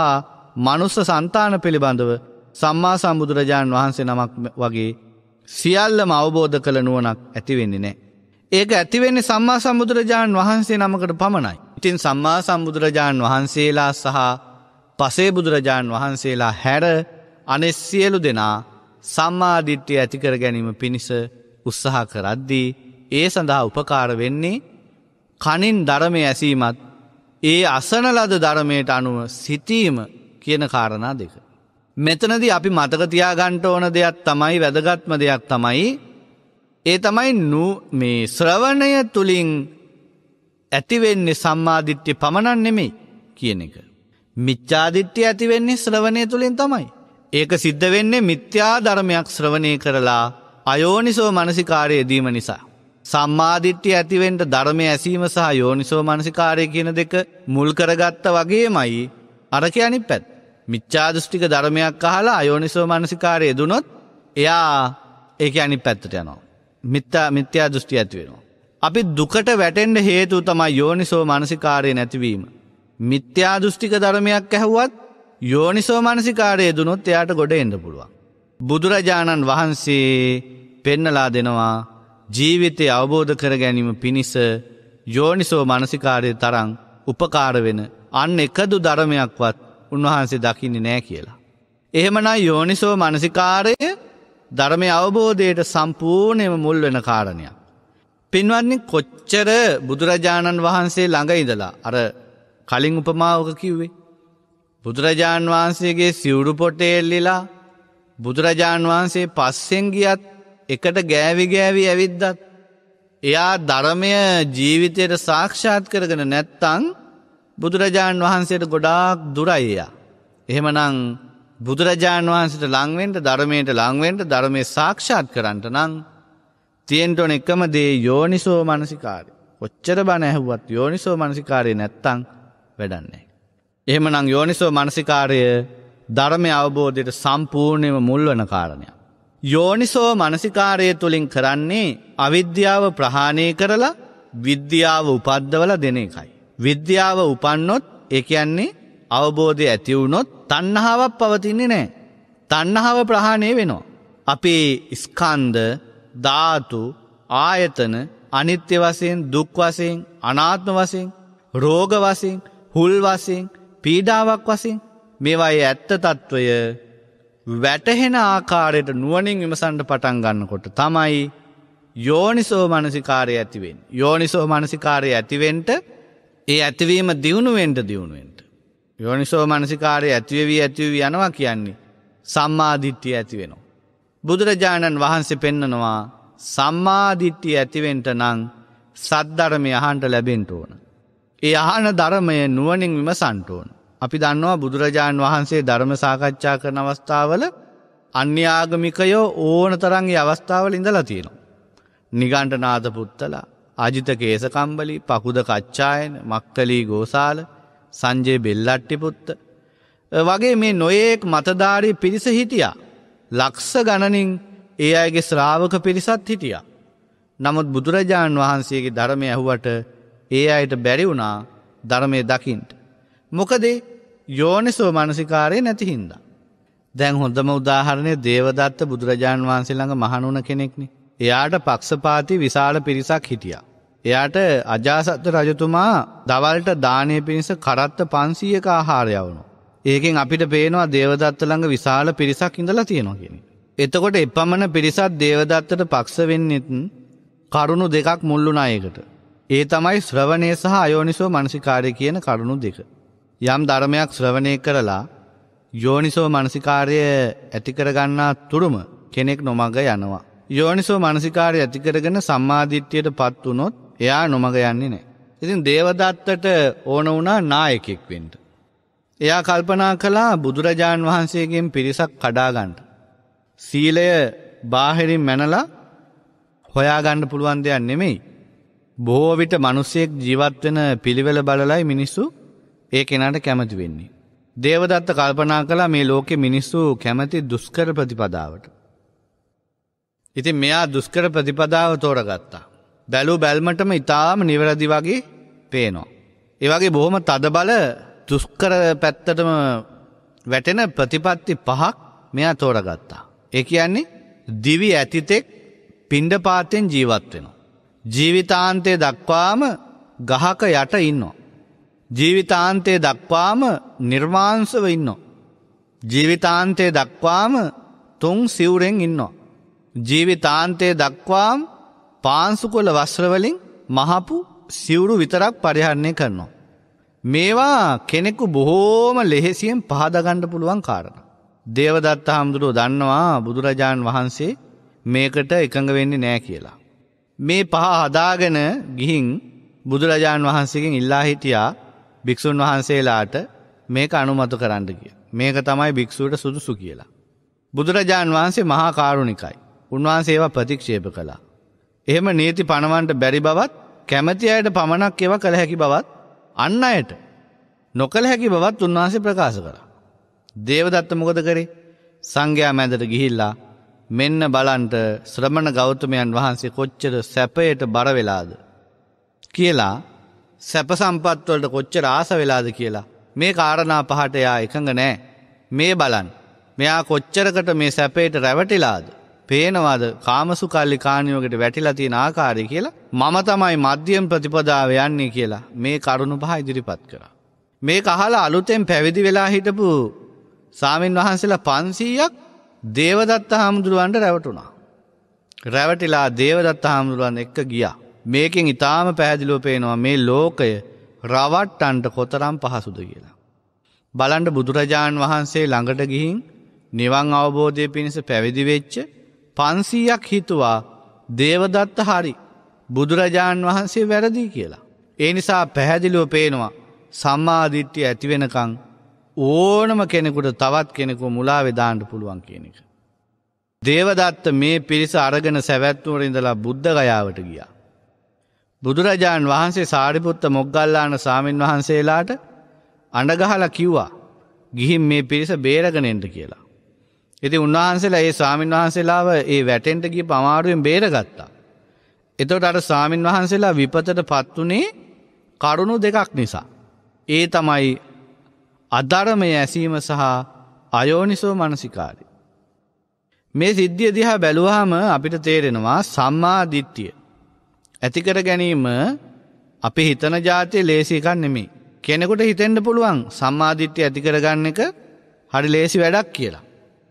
මනුස්ස සන්තාන පිළිබඳව සම්මා සම්බුදුරජාණන් වහන්සේ නමක් වගේ සියල්ලම අවබෝධ කළ නුවනක් ඇතිවෙන්නේ නෑ. ඒක ඇතිවෙන්නේ සම්මා සම්බුදුරජාණන් වහන්සේ නමකට පමණයි. ඉතින් සම්මා සම්බුදුරජාණන් වහන්සේලා සහ පසේ බුදුරජාණන් වහන්සේලා හැර අනෙස්සියලු දෙනා සම්මාධිට්්‍යය ඇතිකර ගැනීම පිණිස උත්සාහ කරද්දී ඒ සඳහා උපකාර වෙන්නේ කනින් ධරමය ඇසීමත් ඒ අසනලද ධරමයට අනුව සිතීම කියන කාරණා දෙක. මෙතනදී අපි මතක තියාගන්ට ඕන දෙයක් තමයි වැදගත්ම දෙයක් තමයි ඒ තමයි නු මේ ශ්‍රවණය තුළින් ඇතිවෙන්නේ සම්මාධිට්්‍ය පමණන් නෙමෙයි කියන එක. මිච්චාදිට්්‍යය ඇතිවෙන්නේ ශ්‍රවණය තුළින් තමයි. ඒක සිද්ධ වෙන්නේ මිත්‍යා ධර්මයක් ශ්‍රවණය කරලා අයෝනිසෝ මනසිකාරය දීම නිසා. සම්මාධිට්්‍යය ඇතිවෙන්ට ධර්මය ඇසීම සහ යෝනිසෝ මනසිකාරය කියන දෙක මුල්කරගත්ත වගේමයි අරක අනි පැත්. මිච්චාදෘෂ්ටික ධර්මයක් අහලා අයෝනිසෝ මනසිකාරය දුනොත් එයා ඒක අනි පැත්තට යනවා. මිත්තා මිත්‍යා දෘෂ්ටි ඇතිවෙනවා. අපි දුකට වැටෙන්ඩ හේතු තමයි යෝනිසෝ මනසිකාරය නැතිවීම. මිත්‍යා දෘෂ්ටික ධර්මයක් ඇහුවත් යෝනිසෝ මනසිකාරය දුනොත් එයාට ගොඩ එන්න පුළුවන්. බුදුරජාණන් වහන්සේ පෙන්නලා දෙනවා ජීවිතය අවබෝධ කර ගැනීම පිණිස යෝනිසෝ මනසිකාරය තරං උපකාර වෙන අන්න එකදු ධර්මයක්වත් උන්වහන්සේ දකින්නේ නෑ කියලා. එහෙමනා යෝනිසෝ මනසිකාරය ධර්මය අවබෝධයට සම්පූර්ණයම මුල් වෙන කාරණයක්. පින්වන්නේ කොච්චර බුදුරජාණන් වහන්සේ ළඟ ඉඳලා අර කලින් උපමාවක කිව්වේ. බුදුරජාණන් වහන්සේගේ සිවුරු පොටේ එල්ලිලා බුදුරජාණන් වහන්සේ පස්සෙන් ගියත් එකට ගෑවි ගෑවි ඇවිද්දත් එයා ධර්මය ජීවිතයට සාක්ෂාත් කරගෙන නැත්තං බුදුරජාණන් වහන්සේට ගොඩාක් දුරයියා. එහෙමනං බුදුරජාණන් වහන්සට ලංවෙන්ට ධර්මයට ලංවෙන්ට ධර්මය සාක්ෂාත් කරන්නට නං තියෙන්ටොන එකම දේ යෝනිසෝ මනසිකාරය. ඔච්චර බණ ඇහුවත් යෝනිසෝ මනසිකාරය නැත්තං වැඩන්නේ. එහෙමනං යෝනිසෝ මනසිකාරය ධර්මය අවබෝධයට සම්පූර්ණයම මුල්වන කාරණයක්. යෝනිසෝ මනසිකාරය තුළින් කරන්නේ අවිද්‍යාව ප්‍රහාණය කරලා විද්‍යාව උපද්ධවල දෙන එකයි. විද්‍යාව උපන්නොත් ඒ කියන්නේ අවබෝධය ඇති වුණොත් තණ්හාවක් පවතින්නේ නැහැ. තණ්හාව ප්‍රහාණය වෙනවා. අපේ ස්කන්ධ, ධාතු, ආයතන අනිත්‍ය වශයෙන්, දුක් වශයෙන්, අනාත්ම වශයෙන්, රෝග වශයෙන්, හුල් වශයෙන්, පීඩාවක් වශයෙන් මේවායේ ඇත්ත తত্ত্বය වැටහෙන ආකාරයට නුවණින් විමසන්න පටන් ගන්නකොට තමයි යෝනිසෝ මනසිකාරය ඇති වෙන්නේ. යෝනිසෝ මනසිකාරය ඇතිවෙන්න ඒ ඇතිවීම දියුණුවෙන්ට දියුණුවෙන්ට. යෝනිසෝ මනසිකාරය ඇතිවවී ඇතිවී යනවා කියන්නේ. සම්මාධිට්ටිය ඇති වෙනවා. බුදුරජාණන් වහන්සේ පෙන්නනවා සම්මාධිට්ටිය ඇතිවෙන්ට නං සද්ධරමය අහන්ට ලැබෙන්ට ඕන. ඒ අහන ධරමය නුවනින් විමසන්ට ඕන. අපි දන්නවා බුදුරජාණන් වහන්සේ ධර්ම සාකච්ඡා කරන අවස්ථාවල අන්‍යාගමිකයෝ ඕන තරන්ගේ අවස්ථාවල ඉඳලා තියෙනවා. නිගණ්ඩනාද පුත්තලා අජිත කේසකම්බලි පකුද කච්චායන මක්කලී ගෝසාල සංජය බෙල්ලට්ටිපුත්ත. වගේ මේ නොයෙක් මතධාරී පිරිස හිටියා. ලක්ස ගණනින් ඒ අයගේ ශ්‍රාවක පිරිසත් හිටියා. නමුත් බුදුරජාණන් වහන්සේගේ ධර්මය ඇහුවට ඒ අයට බැරි වුණා ධර්මය දකිින්ට. මොකදේ යෝනිසෝ මනසිකාරය නැතිහින්ද. දැන් හොඳම උදාහරණය දේවදත්ත බුදුරජාණන් වහන්සේ ළඟ මහනුණ කෙනෙක්නි. එයාට පක්ෂපාති විශාල පිරිසක් හිටියා. එයාට අජාසත්ත රජතුමා දවල්ට දානය පිණිස කරත්ත පන්සීයක ආහාරයවුණු. ඒකෙන් අපිට පේනවා දේවදත්ත ළඟ විශාල පිරිසක් ඉඳලා තියෙනවා කියෙන. එතකොට එපමණ පිරිසත් දේවදත්තට පක්ෂ වෙන්නෙත්න් කරුණු දෙකක් මුල්ලුනායකට. ඒ තමයි ශ්‍රවණය සහ අයෝනිසෝ මනසිකාරය කියන කරුණු දෙක. යම් ධර්මයක් ශ්‍රවණය කරලා යෝනිසෝ මනසිකාරය ඇතිකරගන්නා තුරුම කෙනෙක් නොමඟ යනවා. යෝනිසෝ මනසිකාරය ඇතිකරගෙන සම්මාධිට්්‍යයට පත් වනොත් එයා නොමග යන්නේ නෑ. ඉතින් දේවදත්තට ඕන වුණා නායකෙක් වෙන්ට. එයා කල්පනා කළා බුදුරජාණන් වහන්සේගෙන් පිරිසක් කඩාගන්ට. සීලය බාහිරින් මැනලා හොයාගණ්ඩ පුළුවන් දෙයක් නෙමෙයි. බොහෝ විට මිනිසෙක් ජීවත් වෙන පිළිවෙල බලලයි මිනිස්සු ඒ කෙනාට කැමති වෙන්නේ. දේවදත්ත කල්පනා කළා මේ ලෝකෙ මිනිස්සු කැමති දුෂ්කර ප්‍රතිපදාවට. ඉතින් මෙයා දුෂ්කර ප්‍රතිපදාව තෝරගත්තා. බැලූ බැල්මටම ඉතාම නිවැරදි වගේ පේනවා. ඒවගේ බොහොම තද බල තුස්කර පැත්තටම වැටෙන ප්‍රතිපත්ති පහක් මෙයා තෝරගත්තා. ඒ කියන්නේ දිවි ඇතිතෙක් පිණ්ඩ පාතෙන් ජීවත් වෙනවා. ජීවිතාන්තය දක්වාම ගහක යට ඉන්නවා. ජීවිතාන්තය දක්වාම නිර්මාංශව ඉන්නවා. ජීවිතාන්තය දක්වාම තුන් සිවුරෙන් ඉන්නවා. ජීවිතාන්තය දක්වාම් පාන්සුකොල වස්ත්‍රවලින් මහපු සිවුරු විතරක් පරිහරණය කරනවා. මේවා කෙනෙකු බොහෝම ලෙහෙසියෙන් පහදගණ්ඩ පුළුවන් කාරණ. දේවදත්ත හාමුදුරුව දන්නවා බුදුරජාණන් වහන්සේ මේකට එකඟ වෙන්නේ නෑ කියලා. මේ පහ හදාගෙන ගිහින් බුදුරජාණන් වහන්සේකින් ඉල්ලා හිටියා භික්‍ෂූන් වහන්සේලාට මේක අනුමත කරන්න කිය. මේක තමයි භික්‍ෂූට සුදුසු කියලා. බුදුරජාණන් වහන්සේ මහාකාරුණිකයි. උන්වහන්සේවා ප්‍රතික්ෂේප කලා. එහෙම නීති පණවන්ට බැරි බවත් කැමති අයට පමණක් ඒව කළ හැකි බවත් අන්න අයට නොකළ හැකි බවත් උන්වහන්සේ ප්‍රකාශ කරා. දේවදත්ත මොකද කරේ? සංඝයා මැදට ගිහිල්ලා මෙන්න බලන්ට ශ්‍රමණ ගෞතමයන් වහන්සේ කොච්චර සැපයට බර වෙලාද කියලා සැප සම්පත් වලට කොච්චර ආස වෙලාද කියලා මේ කාරණා පහට එයා එකඟ නැහැ මේ බලන්න මෙයා කොච්චරකට මේ සැපයට රැවටිලාද පේනවාද කාමසුකල්ලිකානියෝකට වැටිලතියෙන ආකාරය කියලා මම තමයි මධ්‍යම් ප්‍රතිපදාව යන්නේ කියලා මේ කරුණු පහ ඉදිරිපත් කරා. මේ කහල අලුතෙන් පැවිදි වෙලා හිටපු සාමීන් වහන්සේලා පන්සීයක් දේවදත්ත හාමුදුරුවන්ට රැවටුණා. රැවටිලා දේවදත්ත හාමුදුරුවන් එක්ක ගියා. මේකෙන් ඉතාම පැහැදිලුව පේනවා මේ ලෝකය රවට්ටන්ට කොතරම් පහසුද කියලා. බලන්ට බුදුරජාණන් වහන්සේ ළඟට ගිහින් නිවන් අවබෝධය පිණිස පැවිදිවෙච්ච පන්සීයක් හිතුවා දේවදත්ත හරි බුදුරජාණන් වහන්සේ වැරදිී කියලා. ඒ නිසා පැහැදිලිව පේනවා සම්මාධිට්්‍යය ඇතිවෙනකං ඕනම කෙනෙකුට තවත් කෙනෙකු මුලාවෙදාන්ට පුළුවන් කියන එක. දේවදත්ත මේ පිරිස අරගෙන සැවැත්වරින්දලා බුද්ධගයාවට ගියා. බුදුරජාණන් වහන්සේ සාරිපුත්ත මොග්ගල්ලාන සාමීන් වහන්සේලාට අඩගහල කිව්වා ගිහින් මේ පිරිස බේරගනෙන්ට කියලා. ඉති උන්වහන්සේලා ඒ ස්වාමීන් වහන්සේලාව ඒ වැටෙන්ට ගිය පමාරුවෙන් බේරගත්තා. එතොට අට ස්වාමීන් වහන්සේලා විපතට පත්වනේ කරුණු දෙකක් නිසා. ඒ තමයි අධරමය ඇසීම සහ අයෝනිසෝ මනසිකාරය. මේ සිද්ධිය දිහා බැලුවහම අපිට තේරෙනවා සම්මාධිත්්‍යය. ඇතිකර ගැනීම අපි හිතන ජාතිය ලේසිකන් නෙමි. කෙනෙකුට හිතෙන්ට පුළුවන් සම්මාධිත්‍ය ඇතිකරගන්න එක හරි ලේසි වැඩක් කියලා.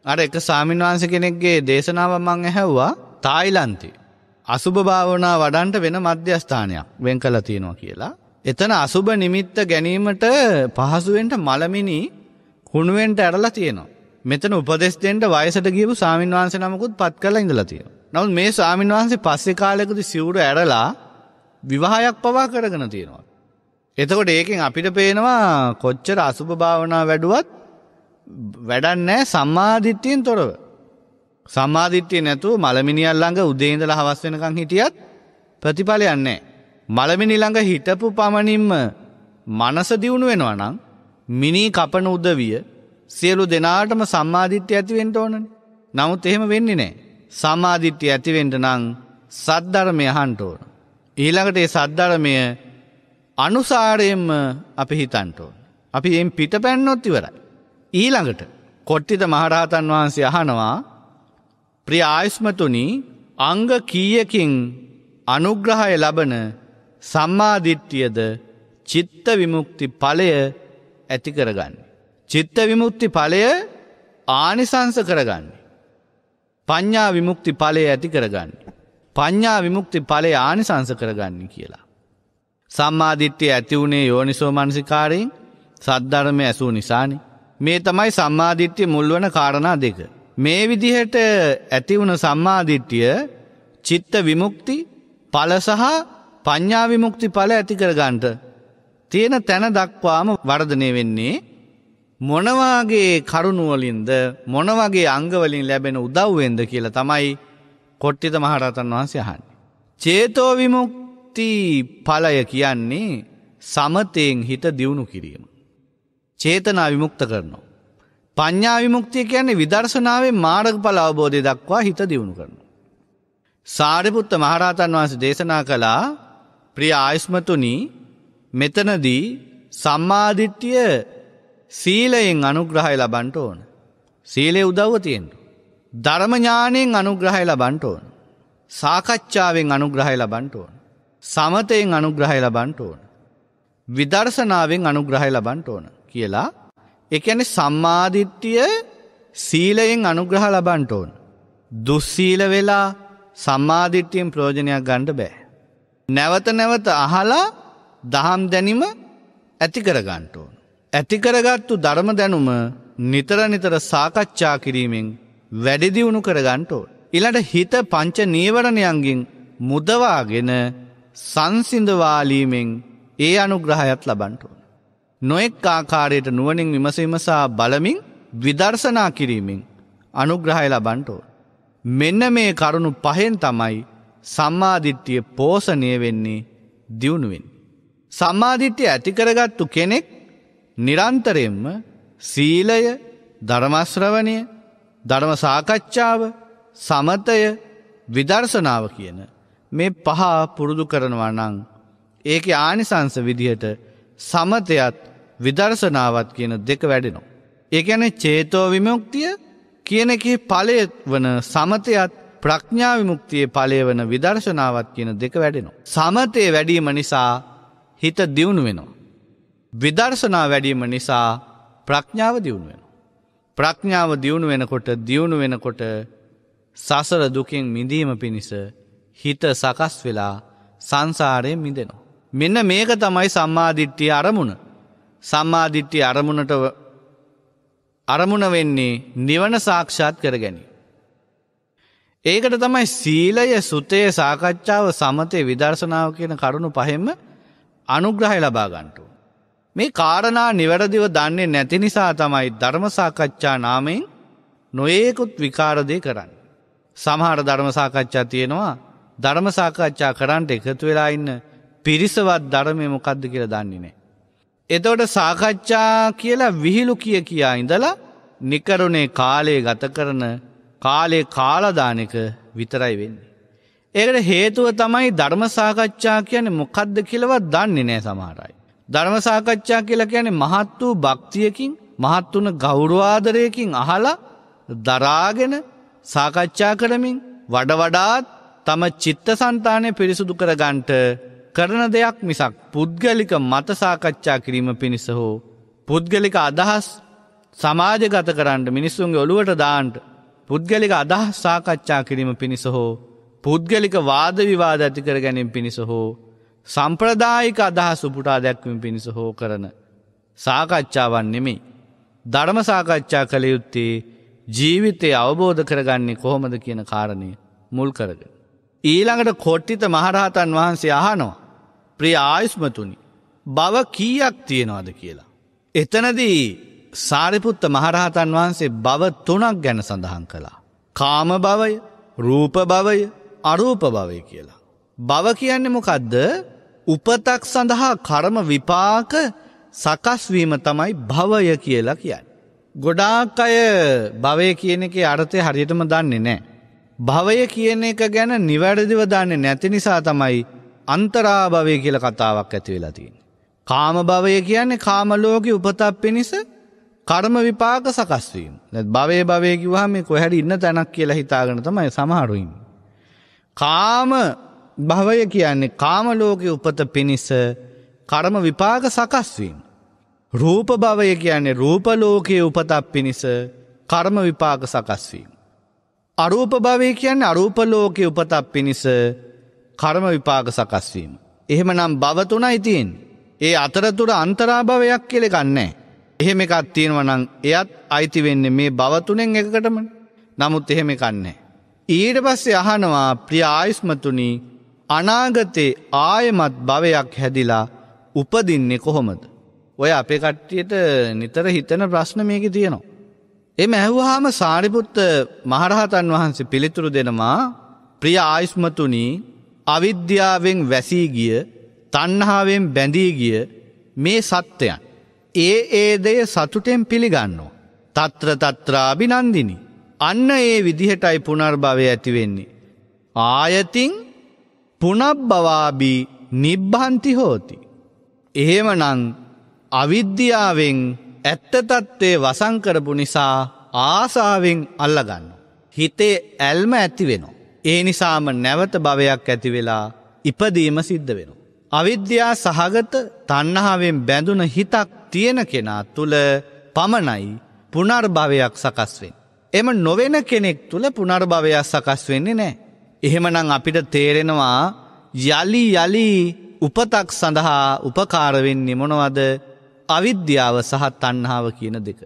අර එක සාමින්වහන්ස කෙනෙක්ගේ දේශනාව මං ඇහැව්වා තායිලන්ති. අසුභ භාවනා වඩන්ට වෙන මධ්‍යස්ථානයක් වෙන් කළ තියෙනවා කියලා. එතන අසුභ නිමිත්ත ගැනීමට පහසුවෙන්ට මලමිනි හුණුවෙන්ට ඇරලා තියෙනවා. මෙතන උපදෙස්තෙන්ට වයසට ගියපු සාමින්වහන්ස නමකුත් පත් කළ ඉඳලා තියෙනවා. නමුත් මේ සාමින්වහන්සේ පස්සේ කාලයකදී සිවුර ඇරලා විවාහයක් පවා කරගෙන තියෙනවා. එතකොට ඒකෙන් අපිට පේනවා කොච්චර අසුභ භාවනා වැඩුවත් වැඩක් නැහැ සම්මාදිට්ඨියෙන් තොරව. සම්මාදිට්ඨිය නැතුව මලමිනියල් ළඟ උදේ ඉඳලා හවස වෙනකන් හිටියත් ප්‍රතිඵලයක් නැහැ. මලමිනි ළඟ හිටපු පමණින්ම මනස දියුණු වෙනවා නම් මිනි කපන උදවිය සියලු දෙනාටම සම්මාදිට්ඨිය ඇති වෙන්න ඕනනේ. නමුත් එහෙම වෙන්නේ නැහැ. සම්මාදිට්ඨිය ඇති වෙන්න නම් සද්ධර්මය අහන්න ඕන. ඊළඟට ඒ සද්ධර්මය අනුසාරයෙන්ම අපි හිතන්න ඕන. අපි එම් පිට පැන්නොත් ඉවරයි. ඊළඟට කොට්ටිත මහරහතන් වහන්සේ අහනවා ප්‍රිය ආයුස්මතුනි අංග කීයකින් අනුග්‍රහය ලබන සම්මාධිට්ටියද චිත්ත විමුක්ති ඵලය ඇති කරගන්න. චිත්ත විමුක්ති ඵලය ආනිසංස කරගන්න. පඤ්ඥා විමුක්ති ඵලය ඇති කරගන්න. පඤ්ඥා විමුක්ති ඵලය ආනිසංස කරගන්න කියලා. සම්මාධිට්්‍යය ඇතිවුණේ යෝනිසෝ මනසිකාරයෙන් සද්ධර්මය ඇසූ නිසානිි මේ තමයි සම්මාධිට්්‍යය මුල්වන කාරණා දෙක. මේ විදිහට ඇතිවුණ සම්මාධිට්්‍යිය චිත්ත විමුක්ති පල සහ පඤ්ඥාවිමුක්ති පල ඇතිකරගන්ට. තියෙන තැන දක්වාම වර්ධනය වෙන්නේ. මොනවාගේ කරුණුවලින්ද මොනවගේ අංගවලින් ලැබෙන උදව්වෙන්ද කියලා තමයි කොට්ටිත මහරතන් වහන්සේ හන්. චේතෝවිමුක්ති පලය කියන්නේ සමතයෙන් හිත දියුණු කිරීම. චේතනා විමුක්ත කරනවා. පඤ්ඥා විමුක්තිය කියන්නේ විදර්ශනාවේ මාරගඵල අවබෝධය දක්වා හිත දියුණු කරනවා. සාරිපුත්ත මහරහතන් වහන්ස දේශනා කළා ප්‍රිය ආයුස්මතුනි මෙතනදී සම්මාධිට්ටිය සීලයෙන් අනුග්‍රහය ලබන්ට ඕන. සීලේ උදව්වතියෙන්ට. ධර්මඥානයෙන් අනුග්‍රහය ලබන්ට ඕන. සාකච්ඡාවෙන් අනුග්‍රහය ලබන්ට ඕන. සමතයෙන් අනුග්‍රහය ලබන්ට ඕන. විදර්ශනාවෙන් අනුග්‍රහය ලබන්ට ඕන. කියලා එකන සම්මාධිත්‍යය සීලයෙන් අනුග්‍රහ ලබන්ට ඕන්. දුස්සීල වෙලා සම්මාධිට්්‍යයෙන් ප්‍රෝජනයක් ගණ්ඩ බෑ. නැවත නැවත අහලා දහම් දැනිම ඇති කරගන්ට ඕන්. ඇති කරගත්තු ධර්ම දැනුම නිතර නිතර සාකච්ඡා කිරීමෙන් වැඩිදිවුණු කරගන්ට ඕන්. ඉලට හිත පංච නීවරණයන්ගින් මුදවාගෙන සංසිඳවාලීමෙන් ඒ අනුග්‍රහයත් ලබන්ටුවන්. නොයෙක් ආකාරයට නුවනින් විමසවිමසා බලමින් විදර්ශනා කිරීමෙන් අනුග්‍රහය ලබන්ටෝ. මෙන්න මේ කරුණු පහෙන් තමයි සම්මාධිට්්‍යිය පෝසණය වෙන්නේ දියුණුවෙන්. සම්මාධිට්්‍යය ඇතිකරගත්තු කෙනෙක් නිරන්තරයෙන්ම සීලය ධර්මශ්‍රවණය ධර්ම සාකච්ඡාව සමතය විදර්ශනාව කියන මේ පහ පුරුදු කරනවා නං ඒක ආනිසංස විදිහට සමතයත් විදර්ශනාවත් කියන දෙක වැඩෙනවා. ඒගැන චේතෝ විමුක්තිය කියන එක ඵලය වන සමතයත් ප්‍රඥා විමුක්තියේ ඵලය වන විදර්ශනාවත් කියන දෙක වැඩෙනවා. සමතය වැඩීම නිසා හිත දියුණු වෙනවා. විදර්ශනා වැඩීම නිසා ප්‍රඥාව දියුණු වෙන. ප්‍රඥාව දියුණු වෙනකොට දියුණු වෙනකොට සසර දුකින් මිඳීම පිණිස හිත සකස් වෙලා සංසාරයෙන් මිදෙනවා. මෙන්න මේක තමයි සම්මාධිට්ටිය අරමුණ සම්මාධිට්ටි අරමුණට අරමුණ වෙන්නේ නිවන සාක්ෂාත් කර ගැනී. ඒකට තමයි සීලය සුතය සාකච්ඡාව සමතය විදර්ශනාව කියන කරුණු පහෙම අනුග්‍රහය ලබාගන්ටු. මේ කාරණා නිවැරදිව දන්නේ නැති නිසා තමයි ධර්ම සාකච්ඡා නාමයෙන් නොයෙකුත් විකාරදය කරන්න. සමහර ධර්ම සාකච්ඡා තියෙනවා ධර්ම සාකච්ඡා කරන්ට එකතු වෙලා ඉන්න පිරිසවත් ධර්මය මොකක්ද කියලා දන්නේ නෑ. එතවට සාකච්ඡා කියලා විහිලු කිය කියා ඉඳලා නිකරුණේ කාලය ගත කරන කාලේ කාලදානක විතරයි වෙන්නේ. ඒකට හේතුව තමයි ධර්ම සාකච්ඡා කියන්නේ මොකද්ද කියලවත් දන්නේ නෑ සමහරයි. ධර්ම සාකච්ඡා කියලා කියන්නේ මහත් වූ භක්තියකින් මහත් වුණ ගෞරවාදරයකින් අහලා දරාගෙන සාකච්ඡා කරමින් වඩවඩාත් තම චිත්ත සන්තානය පිරිසුදු කරගන්ට කරන දෙයක් මිසක් පුද්ගලික මතසාකච්ඡා කිරීම පිණිස හෝ පුද්ගලික අදහස් සමාජගත කරන්නට මිනිස්සුන්ගේ ඔළුවට දාන්ට පුද්ගලික අදහස් සාකච්ඡා කිරීම පිණිස හෝ පුද්ගලික වාද විවාද ඇතිකර ගැනීම පිණිස හෝ සම්ප්‍රදායික අදහස් උපුටා දැක්වීම පිණිස හෝ කරන සාකච්ඡාවන් නෙමෙයි. ධර්ම සාකච්ඡා කළ යුත්තේ ජීවිතය අවබෝධ කරගන්නේ කොහොමද කියන කාරණය මුල් කරගෙන. ඊළඟට කොට්ටිත මහරහතන් වහන්සේ අහනෝ. ප්‍රිය ආයුස්මතුනි බව කීයක් තියෙනවාද කියලා. එතනදී සාරිපුත්ත මහරහතන් වහන්සේ බව තුනක් ගැන සඳහන් කළා. කාම බවය රූප බවය අරූප භවය කියලා. බව කියන්නේ මොකදද උපතක් සඳහා කරම විපාක සකස්වීම තමයි භවය කියලා කියන්න. ගොඩාක් අය භවය කියන එක අරතය හරියටම දන්නේ නෑ. භවය කියන එක ගැන නිවැරදිව දන්නේ නැති නිසා තමයි අන්තරාභවය කියල කතාවක් ඇති වෙලා තියෙන. කාම භවය කියන්නේ කාමලෝක උපතක් පිණිස කර්ම විපාක සකස්වීම. භවය භවය කිව්වා මේ කොහැට ඉන්න තැනක් කියලා හිතාගෙන තමයි සමහරුයින්. කාම භවය කියන්නේ කාමලෝක උපත පිණිස කර්ම විපාක සකස්වීම. රූප භවය කියන්නේ රූපලෝකයේ උපතක් පිණිස කර්ම විපාක සකස්වීම. අරූප භවය කියන්න අරූපලෝකය උපතක් පිණිස කරම විපාග සකස්වීම. එහෙමනම් භවතුන ඉතින්. ඒ අතරතුර අන්තරාභවයක් කෙලෙගන්නේ. එහෙම එකත් තියෙනවනං එයත් අයිතිවෙන්නේ මේ භවතුනෙන් එකකටම නමුත් එහෙම එකන්නේ. ඊට පස්සේ අහනවා ප්‍රිය ආයුස්මතුනි අනාගතේ ආයමත් භවයක් හැදිලා උපදින්නේ කොහොමද. ඔය අපේ කට්ටියට නිතර හිතන ප්‍රශ්න මේක තියෙනවා. එම ඇහුවාම සාරිපුත්ත මහරහතන් වහන්සේ පිළිතුරු දෙනවා ප්‍රිය ආයුෂ්මතුනි අවිද්‍යාවෙන් වැසී ගිය තණ්හාවෙන් බැඳී ගිය මේ සත්‍යයන් ඒ ඒ දෙය සතුටෙන් පිළිගන්නවා తත්‍ර తත්‍රාබිනන්දිනි අන්න ඒ විදිහටයි පුනර්භවය ඇති වෙන්නේ ආයතින් පුනබ්බවාබි නිබ්බන්ති හෝති එහෙමනම් අවිද්‍යාවෙන් ඇත්තතත්ත්වේ වසංකරපු නිසා ආසාාවෙන් අල්ලගන්න. හිතේ ඇල්ම ඇති වෙනවා. ඒ නිසාම නැවත භවයක් ඇති වෙලා ඉපදීම සිද්ධ වෙන. අවිද්‍යා සහගත තන්නහාාවෙන් බැඳුන හිතක් තියෙන කෙනා තුළ පමණයි පුනර්භවයක් සකස්වෙන්. එම නොවෙන කෙනෙක් තුළ පුනර්භවයක් සකස් වෙන්නේ නෑ. එහෙමනං අපිට තේරෙනවා යළි යළි උපතක් සඳහා උපකාරවෙන් නිමොනවද අවිද්‍යාව සහ තන්හාාව කියන දෙක.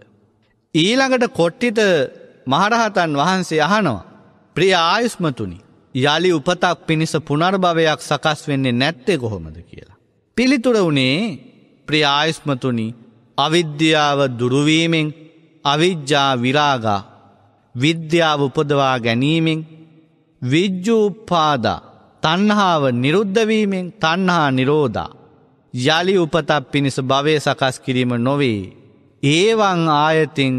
ඊළඟට කොට්ටිට මහරහතන් වහන්සේ අහනවා. ප්‍රිය ආයුස්මතුනි යළි උපතක් පිණිස පුනර්භවයක් සකස් වෙන්නේ නැත්තේ කොහොමද කියලා. පිළිතුර වනේ ප්‍රියායුස්මතුනි අවිද්‍යාව දුරුවීමෙන් අවිද්‍යා විරාගා විද්‍යාව උපදවා ගැනීමෙන් විජ්ජූපාදා තන්හාාව නිරුද්ධවීමෙන් තන්හා නිරෝධා යළි උපතක් පිණිස භවය සකස් කිරීම නොවේ. ඒවන් ආයතින්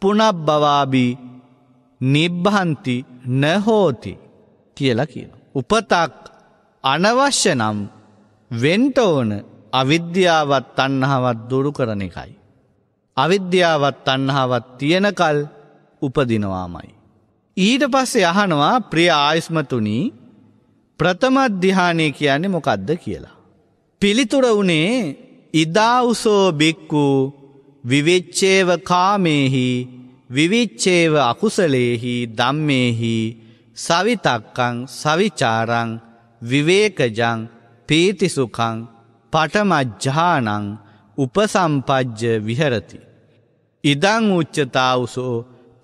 පුනබ්බවාබී නිබ්භන්ති නැහෝති කියලා කියන. උපතක් අනවශ්‍ය නම් වෙන්ට ඕන අවිද්‍යාවත් තන්නහාවත් දුරු කරන එකයි. අවිද්‍යාවත් තන්නහාවත් තියෙනකල් උපදිනවාමයි. ඊට පස්සේ අහනවා ප්‍රිය ආයස්මතුනී ප්‍රථමත් දිහානය කියන්නේ මොකක්ද කියලා. පිළිතුර වුණේ ඉදාඋසෝ බික්කු විවිච්චේව කාමේහි විවිච්චේව අකුසලේහි දම්මේහි සවිතක්කං සවිචාරං විවේකජං පීතිසුකං පටමජ්ජානං උපසම්පජ්ජ විහරති. ඉදං උච්චතාවුසෝ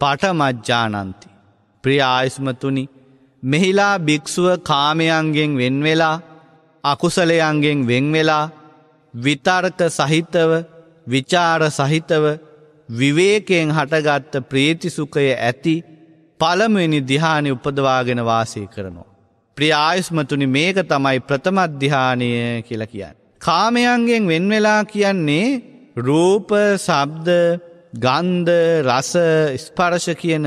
පටමජ්ජානන්ති. ප්‍රිය ආයුස්මතුනි මෙහිලා භික්‍ෂුව කාමයන්ගෙන් වෙන්වෙලා අකුසලයන්ගෙන් වෙන්වෙලා විතර්ක සහිතව විචාර සහිතව විවේකයෙන් හටගත්ත ප්‍රීතිසුකය ඇති පළමුවෙනි දිහානි උපදවාගෙන වාසය කරනවා. ප්‍රියායුස්මතුනි මේක තමයි ප්‍රථමධ්‍යානය කියලා කියන්න. කාමයන්ගෙන් වෙන්වෙලා කියන්නේ රූප සබ්ද ගන්ධ රස ස්පර්ශ කියන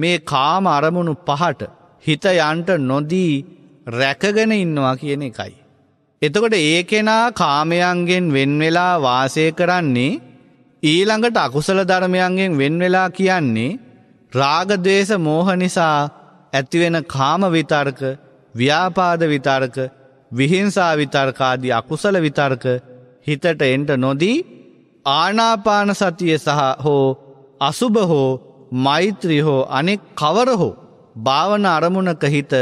මේ කාම අරමුණු පහට හිත යන්ට නොදී රැකගෙන ඉන්නවා කියන එකයි. එතකොට ඒ කෙනා කාමයන්ගෙන් වෙන්වෙලා වාසය කරන්නේ ඊළඟට අකුසල ධර්මයන්ගෙන් වෙන්වෙලා කියන්නේ රාගදවේශ මෝහ නිසා ඇතිවෙන කාම විතර්ක ව්‍යාපාද විතර්ක විහිංසා විතර්කාදී අකුසල විතර්ක හිතට එන්ට නොදී ආනාපාන සතිය සහ හෝ අසුභ හෝ මෛත්‍රී හෝ අනෙක් කවර හෝ භාවන අරමුණක හිත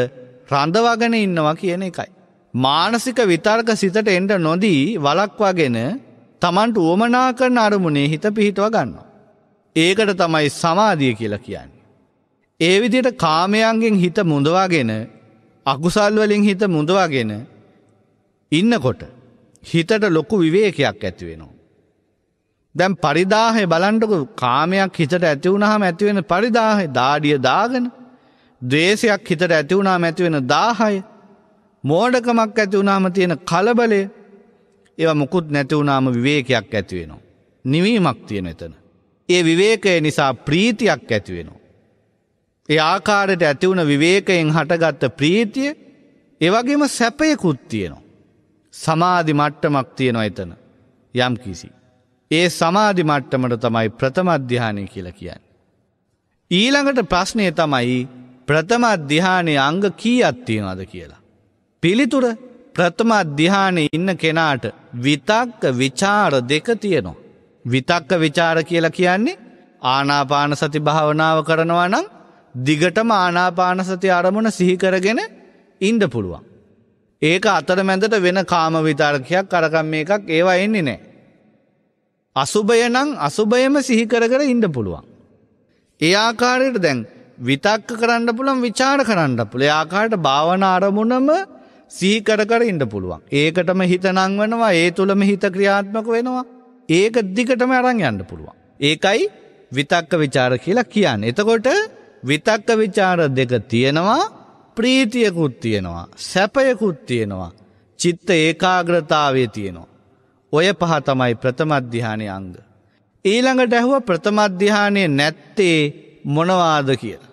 රඳවගෙන ඉන්නවා කියන එකයි. මානසික විතර්ක සිතට එන්ට නොදී වලක්වාගෙන තමන්ට උවමනා කරන අරමුණේ හිත පිහිටව ගන්නවා. ඒකට තමයි සමාධිය කියලා කියන්නේ. ඒ විදියට කාමයන්ගෙන් හිත මුදවාගෙන අකුසල්වලින් හිත මුදවාගෙන ඉන්නකොට හිතට ලොකු විවේකයක් ඇතිවෙනවා. දැන් පරිදාහය බලන්ටක කාමයක් හිතට ඇතිවුණහම ඇතිවෙන පරිදාහය දාඩිය දාගෙන දේශයක් හිතට ඇතිවුණාම ඇතිවෙන දාහය මෝඩකමක් ඇති වුනාම තියෙන කලබලය ඒව මුකුත් නැති වුනාම විවේකයක් ඇතිවෙනවා. නිවීමක් තියෙන එතන. ඒ විවේකය නිසා ප්‍රීතියක් ඇතිවෙනවා. ඒ ආකාරයට ඇතිවුණ විවේකයෙන් හටගත්ත ප්‍රීතිය එවගේම සැපයකුත් තියෙනවා. සමාධි මට්ටමක් තියෙනවා එතන යම් කිසි. ඒ සමාධි මට්ටමට තමයි ප්‍රථමධ්‍යානය කියලා කියන්න. ඊළඟට ප්‍රශ්නය තමයි ප්‍රථමධ්‍යානය අංග කී අත්තියෙනවාද කියලා. පිළිතුර ප්‍රථම අධ්‍යානය ඉන්න කෙනාට විතක්ක විචාර දෙක තියෙනවා. විතක්ක විචාර කියලා කියන්නේ ආනාපාන සති භාවනාව කරනවා නම් දිගටම ආනාපාන සති අරමුණ සිහිකරගෙන ඉන්ඩ පුළුවන්. ඒක අතර මැඳට වෙන කාම විතාර්කයක් කරකම් එකක් ඒවා එන්නේ නෑ. අසුභය නං අසුභයම සිහිකරකර ඉන්ඩ පුළුවන්. ඒ ආකාරයට දැන් විතක්ක කරන්න පුළන් විචාර කරන්න පුළ ආකාරයට භාවන අරමුණම සිහිකර කර ඉන්න පුළුවන්. ඒකටම හිත නංවනවා ඒ තුළම හිත ක්‍රියාත්මක වෙනවා. ඒක දිගටම අරං යන්න පුළුවන්. ඒකයි විතක්ක විචාර කියලා කියන්න. එතකොට විතක්ක විචාර දෙක තියෙනවා ප්‍රීතියකුත් තියෙනවා. සැපයකුත් තියෙනවා. චිත්ත ඒකාග්‍රතාවේ තියෙනවා. ඔය පහ තමයි ප්‍රථමධ්‍යානය අංග. ඊළඟට ඇහුව ප්‍රථමධ්‍යානය නැත්තේ මොනවාද කියලා.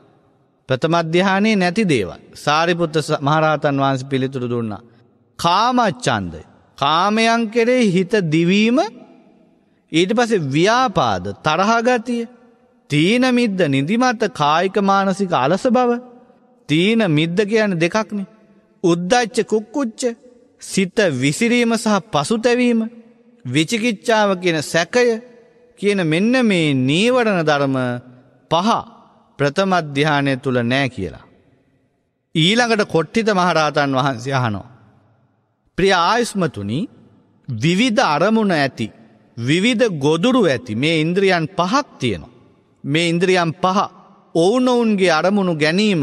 ප්‍රථමධ්‍යානයේ නැති දේවල්. සාරිපුත්ත මහරහතන් වහන්ස පිළිතුරු දුන්නා. කාමච්චන්ද. කාමයන් කෙරේ හිත දිවීම ඊට පසේ ව්‍යාපාද තරහගතිය තීන මිද්ද නිදිමත කායික මානසික අලස බව තීන මිද්ද කියන දෙකක්නේ. උද්දච්ච කුක්කුච්ච සිත විසිරීම සහ පසුතැවීම විචිකිච්ඡාව කියන සැකය කියන මෙන්න මේ නීවරණ ධර්ම පහ ප්‍රථම අධ්‍යානය තුළ නෑ කියලා. ඊළඟට කොට්ටිත මහරහතන් වහන්සේ අහනෝ. ප්‍රිය ආයුස්මතුනි විවිධ අරමුණ ඇති විවිධ ගොදුරු ඇති මේ ඉන්ද්‍රියන් පහක් තියෙනවා. මේ ඉන්ද්‍රියම් පහ ඔවුනොවුන්ගේ අරමුණු ගැනීම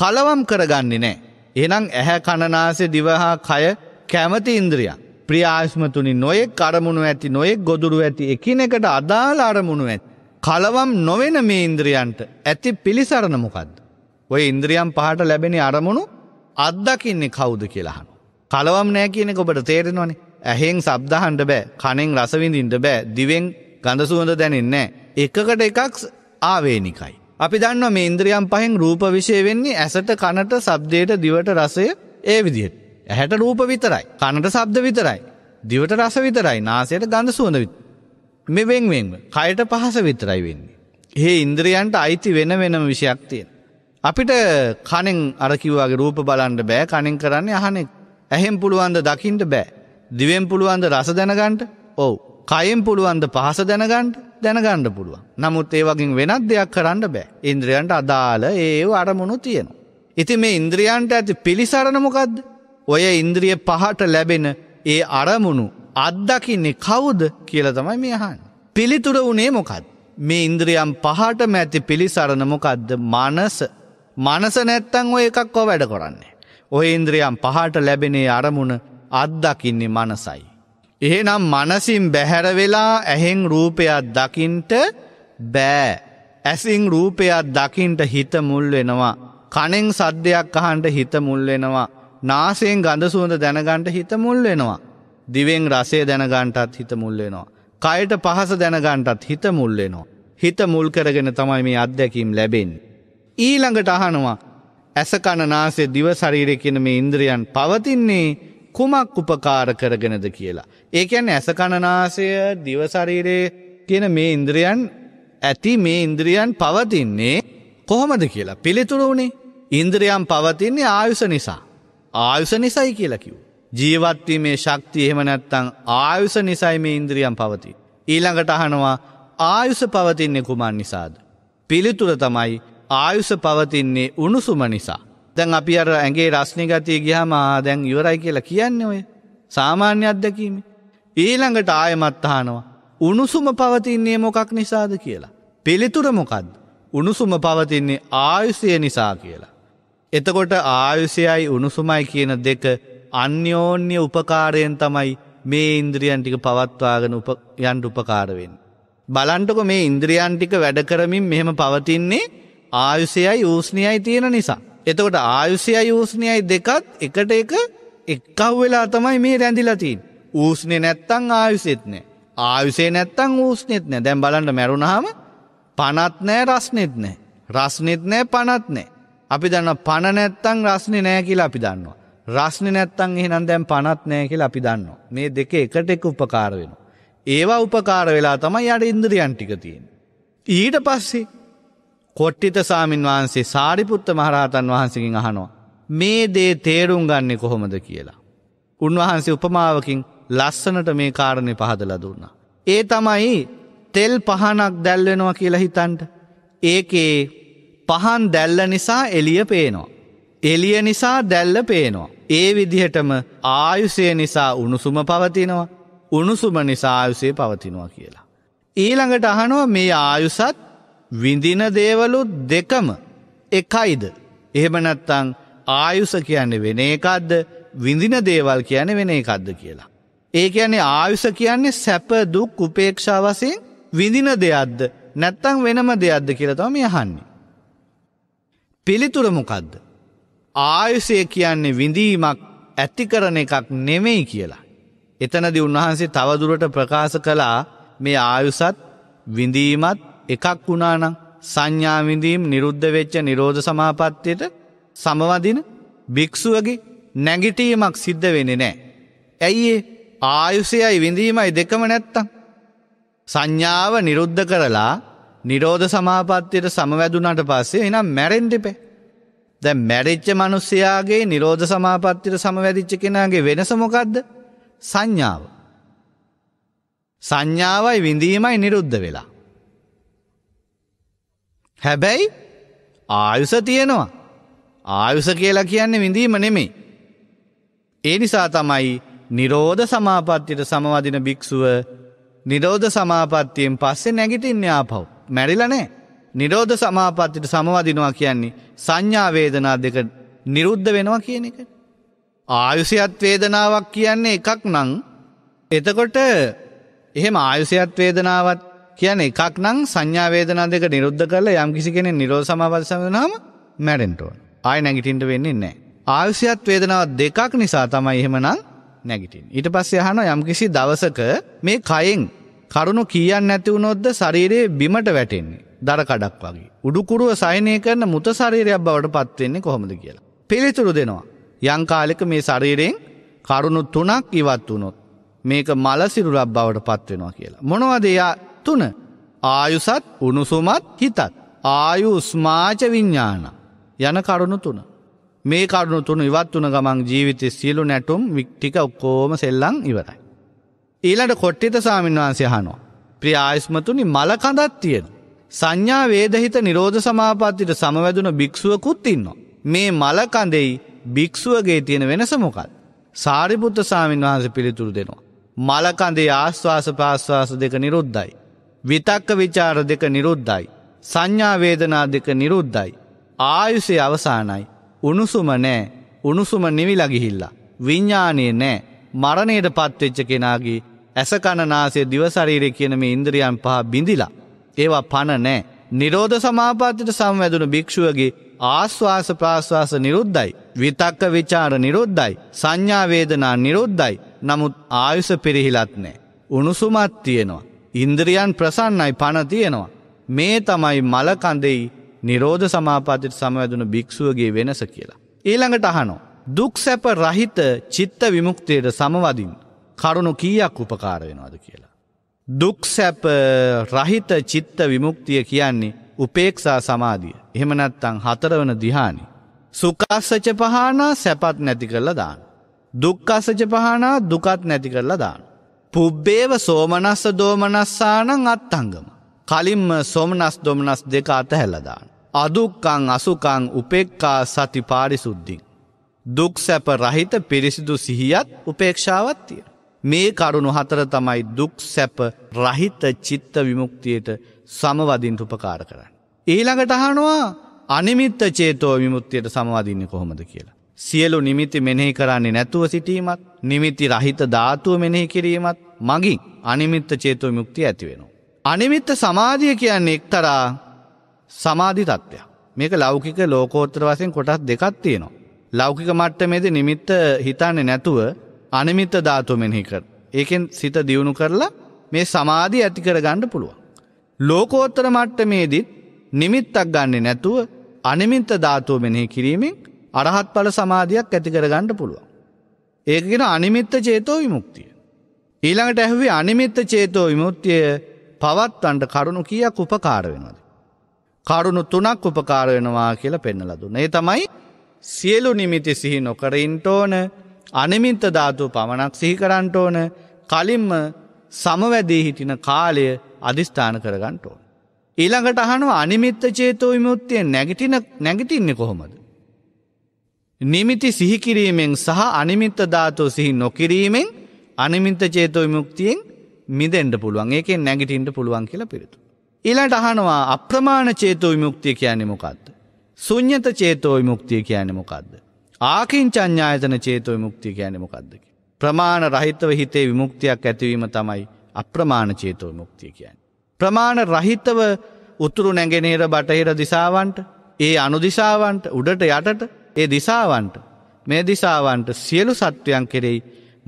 කලවම් කරගන්නේ නෑ. එනම් ඇහැ කණනාසේ දිවහා කය කැමති ඉන්ද්‍රියන්. ප්‍රියාශ්මතුනි නොයෙක් අරමුණු ඇති නොයෙක් ගොදුරු ඇති එකිනෙකට අදාළ අරමුණු ඇති. කලවම් නොවෙන මේ ඉන්ද්‍රියන්ට ඇති පිළිසරණ මොකක්ද. ඔය ඉන්ද්‍රියම් පහට ලැබෙන අරමුණු අත්දකින්නේ කවුද කියලාහන්. කලවම් නෑ කියන ඔබට තේරෙනවනේ ඇහෙෙන් සබ්දහන්ට බෑ කනෙෙන් රසවිඳින්ට බෑ දිවෙන් ගඳසුවඳ දැනෙන්නේ. එකකට එකක් ආවේනිකයි. අපි දන්න මේ ඉන්ද්‍රියම් පහෙන් රූප විශය වෙන්නේ ඇසට කනට සබ්දයට දිවට රසය ඒ විදිහයට. ඇහැට රූප විතරයි. කනට සබ්ද විතරයි. දිවට රස විතරයි නාසයට ගඳ සුවඳ විත. මෙවෙන්වෙන්ව කයට පහස විතරයි වෙන්නේ. ඒ ඉන්ද්‍රයන්ට අයිති වෙන වෙනම විෂයක් තියෙන. අපිට කණෙන් අරකිව්වාගේ රූප බලන්ඩ බෑ කණෙන් කරන්නේ අහනෙක් ඇහෙම් පුළුවන්ද දකිින්ට බෑ. දිවෙන් පුළුවන්ද රස දැනගන්ට ඔවු. කයෙන් පුළුවන්ද පහස දැනගන්ට දැනගණ්ඩ පුළුව. නමුත් ඒ වගින් වෙනත් දෙයක් කරන්න බෑ. ඉන්ද්‍රියන්ට අදාළ ඒ අරමුණු තියෙනවා. ඉති මේ ඉන්ද්‍රියන්ට ඇති පිළිසරණමොකක්ද. ඔය ඉන්ද්‍රිය පහට ලැබෙන ඒ අරමුණු අත්දකින්නේ කවුද කියල තමයි මේ අහන්. පිළිතුර වනේ මොකත්. මේ ඉන්ද්‍රියම් පහට මැති පිළිසරණ මොකක්ද මනස. මනස නැත්තං ඔය එකක් කො වැඩ කොරන්නේ. ඔය ඉන්ද්‍රියම් පහට ලැබෙනේ අරමුණ අත්දකින්නේ මනසයි. එහෙනම් මනසින් බැහැරවෙලා ඇහෙෙන් රූපයක් දකිින්ට බෑ. ඇසිං රූපයක් දකිින්ට හිත මුල්වෙනවා. කනෙෙන් සද්ධයක් අහන්ට හිත මුල්වෙනවා. නාසයෙන් ගඳසුවඳ දැනගන්ට හිත මුල්වෙනවා. දිවෙන් රසේ දැනගන්ටත් හිත මුල්ලෙනවා. කයට පහස දැනගන්ටත් හිත මුල්ලෙනවා. හිත මුල් කරගෙන තමයි මේ අත්දැකීම් ලැබෙන්. ඊළඟට අහනවා ඇසකණනාසේ දිවශරීරය කියන මේ ඉන්ද්‍රියන් පවතින්නේ කුමක් උපකාර කරගෙනද කියලා. ඒකැන් ඇසකණනාසය දිවශරීරයේ කියන මේ ඉන්ද්‍රියන් ඇති මේ ඉන්ද්‍රියන් පවතින්නේ කොහොමද කියලා පිළිතුරු වුණේ ඉන්ද්‍රියම් පවතින්නේ ආයුස නිසා ආයුස නිසයි කියලා කිව්වා. ජීවත්වීමේ ශක්තිය එහෙම නැත්තං ආයුස නිසයි මේ ඉන්ද්‍රියම් පවති. ඊළඟට අහනවා ආයුස පවතින්නේ කුමන් නිසාද. පිළිතුර තමයි ආයුස පවතින්නේ උණුසුම නිසා. දැන් අපි අර ඇගේ රශ්නිගතිය ගිහම දැන් ඉවරයි කියලා කියන්න ඔය සාමාන්‍ය අත්දැකීම. ඊළඟට ආයමත් අහනවා උණුසුම පවතින්නේ මොකක් නිසාද කියලා. පිළිතුර මොකක්ද. උණුසුම පවතින්නේ ආයුසය නිසා කියලා. එතකොට ආයුසයයි උණුසුමයි කියන දෙක අන්‍යෝන්‍ය උපකාරයෙන් තමයි මේ ඉන්ද්‍රියන් ටික පවත්වාගෙන යන්ට උපකාරවෙන්. බලන්ටක මේ ඉන්ද්‍රියන් ටික වැඩ කරමින් මෙහෙම පවතින්නේ ආයුසයයි ඌස්නියයි තියෙන නිසා. එතකොට ආයුසයයි ඌස්නියයි දෙකත් එකට එක එක්කව් වෙලා තමයි මේ රැඳිලතින්. ඌස්නෙ නැත්තං ආයුසෙත්නෑ. ආයුසේ නැත්තං ඌස්නෙත් නෑ දැම් බලන්ට මැරුණහම පනත් නෑ රස්නෙත් නෑ. රස්නෙත් නෑ පනත් නෑ. අපි දන්න පණ නැත්තං රස්නෙ නෑ කියලා අපි දන්නවා. රස්නේ නැත්තම් එහෙනම් දැන් පණක් නැහැ කියලා අපි දන්නවා. මේ දෙක එකට එක උපකාර වෙනවා. ඒවා උපකාර වෙලා තමයි යාට ඉන්ද්‍රියන් ටික තියෙන්නේ. ඊට පස්සේ කොට්ටිත සාමින් වහන්සේ සාරිපුත්ත මහරහතන් වහන්සේගෙන් අහනවා මේ දේ තේරුම් ගන්නේ කොහොමද කියලා. උන්වහන්සේ උපමාවකින් ලස්සනට මේ කාරණේ පහදලා දුන්නා. ඒ තමයි තෙල් පහනක් දැල්වෙනවා කියලා හිතන්ට. ඒකේ පහන් දැල්ල නිසා එළිය පේනවා. එළිය නිසා දැල්ල පේනවා. ඒ විදිහටම ආයුසය නිසා උණුසුම පවතිනවා උණුසුම නිසා ආයුසය පවතිනවා කියලා. ඊළඟට අහනුව මේ ආයුසත් විඳින දේවලු දෙකම එකයිද. එහෙමනත්තං ආයුස කියන්න වෙන එකක්ද විඳින දේවල් කියන වෙන එකක්ද කියලා. ඒ කියන්නේ ආයුස කියන්නේ සැපදුක් උපේක්ෂා වසයෙන් විඳින දෙයක්ද නැත්තං වෙනම දෙයක්ද කියලතම යහන්නේ. පිළිතුරමොකක්ද. ආයුසය කියන්නේ විඳීමක් ඇතිකරන එකක් නෙමෙයි කියලා. එතනදි උන්වහන්සේ තවදුරට ප්‍රකාශ කළා මේ ආයුසත් විඳීමත් එකක් වුණානම් සංඥාවිඳීම් නිරුද්ධ වෙච්ච නිරෝධ සමාපත්තියට සමවදින භික්‍ෂුවගේ නැගිටීමක් සිද්ධ වෙන නෑ. ඇයි ඒ ආයුසයයි විඳීමයි දෙකම නැත්තම්. සංඥාව නිරුද්ධ කරලා නිරෝධ සමාපත්තියට සමවැදුනට පස්සේ එනම් මැරෙන්ඩිපේ. දැ මැරිච්ච මනුස්සයාගේ නිරෝධ සමාපත්තිර සමවැදිච්ච කෙනගේ වෙනසමොකක්ද සංඥාව. සංඥාවයි විඳීමයි නිරුද්ධ වෙලා. හැබැයි ආයුස තියෙනවා. ආයුස කියලා කියන්නේ විඳීම නෙමේ. ඒ නිසා තමයි නිරෝධ සමාපත්තියට සමවදින භික්‍ෂුව නිරෝධ සමාපත්තියෙන් පස්සේ නැගිටින්න ආපව් මැරිලනෑ නිරෝධ සමාපත්තිට සමවදිනවා කියන්නේ සංඥාවේදනා දෙක නිරුද්ධ වෙනවා කියන එක. ආයුෂයත් වේදනාවක් කියන්නේ එකක් නං එතකොට එහෙම ආයුෂයත් වේදනාවත් කියන්නේ එකක් නං සංඥාවේදනා දෙක නිරුද්ධ කරලා යම් කිසි කෙනෙක් නිරෝධ සමාපatti සම්බන්ධවම මැරෙන්න ඕන. ආය නැගිටින්න වෙන්නේ නැහැ. ආයුෂයත් වේදනාව දෙකක් නිසා තමයි එහෙමනම් නැගිටින්. ඊට පස්සේ අහනවා යම්කිසි දවසක මේ කයෙන් කරුණු කියන්න නැති වුණොත්ද ශරීරයේ බිමට වැටෙන්නේ. දරකඩක් වගේ. උඩුකුරුව සයනය කරන මුත ශරීරයක් බවට පත්වෙන්නේ කොහොමද කියලා. පිළිතුරු දෙනවා. යංකාලෙක මේ ශරීරයෙන් කරුණු තුනක් ඉවත් වුණොත්. මේක මලසිරුරක් බවට පත්වෙනවා කියලා. මොනවද එයා තුන ආයුසත් උණුසුමත් හිතත්. ආයු ස්මාච විඤ්ඥාන යන කරුණු තුන. මේ කරුණු තුන ඉවත් වන ගමන් ජීවිතය සියලු නැටුම් වික්ටික ඔක්කෝම සෙල්ලං ඉවරයි. ඊලට කොට්ටිත සාමීන් වහන්සේ හනෝ. ප්‍රිය ආයස්මතුනි මලකඳත් තියෙනවා. සංඥා වේදහිත නිරෝධ සමාපත්තිට සමවැදුන භික්ෂුවකුත් ඉන්නවා. මේ මලකඳෙයි භික්ෂුවගේ තියෙන වෙනස මොකක්ද? සාරිපුත්ත සාමීන් වහන්සේ පිළිතුරු දෙනවා. මලකඳේ ආශ්වාස ප්‍රාශ්වාස දෙක නිරුද්ධයි. විතක්ක ਵਿਚාර දෙක නිරුද්ධයි. සංඥා වේදනා දෙක නිරුද්ධයි. ආයුෂයේ අවසానයි. උණුසුම නෑ. උණුසුම නිවිලා ගිහිල්ලා. විඥානේ නෑ. මරණයට පත්වෙච්ච කෙනාගේ ඇස කන නාසය දිව ශරීරය කියන මේ ඉන්ද්‍රියන් පහ බිඳිලා ඒවා පණ නෑ. නිරෝධ සමාපාතිට සම්වැදුණු භික්‍ෂුවගේ ආස්වාස ප්‍රාශ්වාස නිරුද්ධයි. විතක්ක විචාර නිරුද්ධයි. සංඥාවේදනා නිරුද්ධයි. නමුත් ආයුස පිරිහිලත් නෑ. උණුසුමත් තියෙනවා. ඉන්ද්‍රියන් ප්‍රසන්නයි පණ තියෙනවා. මේ තමයි මලකඳෙයි නිරෝධ සමාපාතිට සමවැදුණු භික්‍ෂුවගේ වෙනස කියලා. ඊළඟට අහනෝ. දුක් සැප රහිත චිත්ත විමුක්තියට සමවදින් කරුණු කීයක් උපකාර වෙනවාද කියලා. දුක්සැප රහිත චිත්ත විමුක්තිය කියන්නේ උපේක්ෂා සමාධිය. එහෙමනත්තං හතරවන දිහානි. සුකස්සච පහනා සැපත් නැති කරලා දාන්න. දුක්කසච පහනා දුකත් නැති කරලා දාන්න. පුබ්බේව සෝමනස්ස දෝමනස්සානං අත්තංගම. කලින්ම සොමනස් දොමනස් දෙක අතහැලදාන්න. අදුක්කං අසුකං උපෙක්කා සති පාරිසුද්ධින්. දුක්සැප රහිත පිරිසිදු සිහියත් උපේක්ෂාවත්තිය. මේ කරුණු හතර තමයි දුක් සැප රහිත චිත්ත විමුක්තියට සමවදින් ටුපකාර කරන්න. ඊළඟට අහනවා අනිමිත්ත චේතෝ විමුත්තියට සමවදින්න කොහොමද කියලා. සියලු නිමිති මෙනෙහි කරන්නේ නැතුව සිටීමත් නිමිති රහිත ධාතුව මෙනෙහි කිරීමත් මගින් අනිමිත්ත චේතෝ විමුක්තිය ඇතිවෙනවා. අනිමිත්ත සමාධිය කියන්නේ එක්තරා සමාධි තත්ත්වයක්. මේක ලෞකික ලෝකෝත්තර වසයෙන් කොටස් දෙකක් තියෙනවා. ලෞකික මට්ටමේද නිමිත්ත හිතන්නේ නැතුව අනිමිත්ත ධාතුව මෙනෙහි කර. ඒකෙන් සිත දියුණු කරලා මේ සමාධී ඇති කරගන්න පුළුවන්. ලෝකෝත්තර මට්ටමේදීත් නිමිත්තක් ගන්නේ නැතුව අනිමිත්ත ධාතුව මෙනෙහි කිරීමෙන් අරහත් ඵල සමාධියක් ඇති කරගන්න පුළුවන්. ඒක කියන අනිමිත්ත චේතෝ විමුක්තිය. ඊළඟට ඇහුවේ අනිමිත්ත චේතෝ විමුක්තිය පවත්වන්න කරුණු කීයක් උපකාර වෙනවද? කරුණු තුනක් උපකාර වෙනවා කියලා පෙන්නලා දුන්නා. ඒ තමයි සියලු නිමිති සිහි නොකර ඉන්න ඕන අනමිත්ත ධාතුව පමණක් සිහිකරන්ට ඕන කලින්ම සමවැදී හිටින කාලය අධිස්ථාන කරගන්නට ඕන. ඊළඟට අහනුව අනිමිත්ත චේතෝ විමුත්තිය නැගිටින නැගිටින්නේ කොහොමද. නිමිති සිහිකිරීමෙන් සහ අනිමිත්ත ධාතෝ සිහි නොකිරීමෙන් අනිමින්ත චේතෝ විමුක්තියෙන් මිදෙන්ට පුළුවන් ඒකෙන් නැගිටින්ට පුළුවන් කියලා පිරිතු. ඊළට අහනවා අප්‍රමාණ චේතෝ විමුක්තිය කියන්නේ මොකක්ද. සුඥත චේතෝ විමුක්තිය කියන්නේ මොකක්ද. ආකින්චඥායතන චේතව විමුක්තිය කියන්නේ මොකක්දක. ප්‍රමාණ රහිතව හිතේ විමුක්තියක් ඇතිවීම තමයි අප්‍රමාණ චේතව විමුක්තිය කියන්නේ. ප්‍රමාණ රහිතව උතුරු නැගෙනේර බටහිර දිසාවන්ට ඒ අනුදිසාවන්ට උඩට යටට ඒ දිසාවන්ට මේ දිසාවන්ට සියලු සත්වයන් කෙරෙයි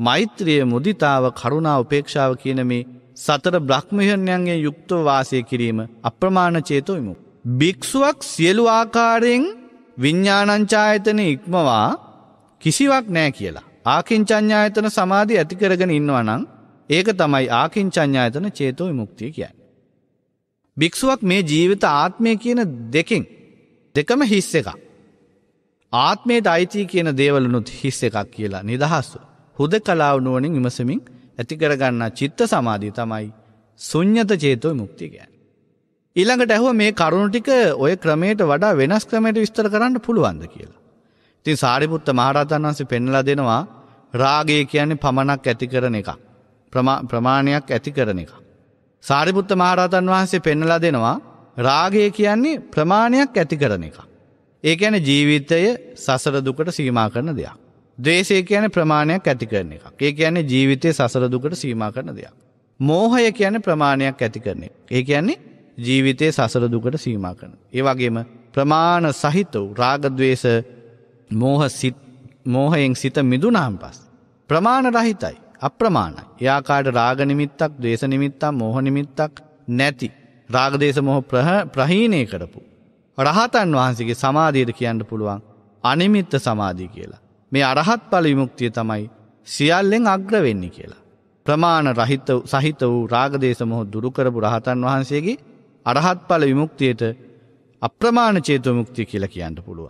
මෛත්‍රිය මුදිතාව කරුණා උපේක්ෂාව කියන මේ සතර බ්‍රහ්මිහණයන්ගේ යුක්තව වාසය කිරීම අප්‍රමාණ චේතෝ විමුක්. භික්ෂුවක් සියලු ආකාරයෙන් විඤ්ඥානංචායතන ඉක්මවා කිසිවක් නෑ කියලා. ආකින්චඥායතන සමාධී ඇතිකරගෙන ඉන්නවනං ඒක තමයි ආකින්චඥායතන චේතෝ විමුක්තිය කියයි. භික්‍ෂුවක් මේ ජීවිත ආත්මය කියන දෙකින් දෙකම හිස් එක. ආත්මේට අයිතිී කියන දේවලනුත් හිස් එකක් කියලා නිදහස්සු. හුද කලාව නුවනින් විමසමින් ඇතිකරගන්නා චිත්ත සමාධී තමයි සුඥ්ඥත චේතෝ මුක්තිකයන්. ඊළඟට ඇහුව මේ කරුණු ටික ඔය ක්‍රමයට වඩා වෙනස් ක්‍රමයට විස්තර කරන්න පුළුවන්ද කියලා. ඉතින් සාරිපුත්ත මහරහතන් වහන්සේ පෙන්ලා දෙනවා රාගය කියන්නේ පමණක් ඇති කරන එකක්. ප්‍රමාණයක් ඇති කරන එක. සාරිපුත්ත මහරහතන් වහන්සේ පෙන්නලා දෙනවා රාගය කියන්නේ ප්‍රමාණයක් ඇති කරන එක. ඒ ඇන ජීවිතය සසර දුකට සීමා කරන දෙයක්. දේශය කියන ප්‍රමාණයක් ඇති කරන එක. ඒ කියන්නේ ජීවිතය සසර දුකට සීමා කරන දෙයක්. මෝහය කියන ප්‍රමාණයක් ඇති කරන එක. ඒ කියන්නේ ජීවිතයේ සසර දුකට සීමා කරන. ඒ වගේම ප්‍රමාණ සහිත වූ රාගද්වේෂ මෝහ සිත් මෝහයෙන් සිත මිදුනාම් පස් ප්‍රමාණ රහිතයි අප්‍රමාණයි. එයාකාට රාග නිමිත්තක්, ද්වේෂ නිමිත්තක්, මෝහ නිමිත්තක් නැති. රාග දේශ මොහ ප්‍රහීණය කරපු රහතන් වහන්සේගේ සමාධියට කියන්න පුළුවන් අනිමිත්ත සමාධිය කියලා. මේ අරහත් ඵල විමුක්තිය තමයි සියල්ලෙන් අග්‍ර වෙන්නේ කියලා. ප්‍රමාණ රහිත සහිත වූ රාගදේශ මොහ දුරු කරපු රහතන් වහන්සේගේ අරහත්ඵල විමුක්තියට අප්‍රමාණ චේතුමුක්තිය කියලා කියන්න පුළුව.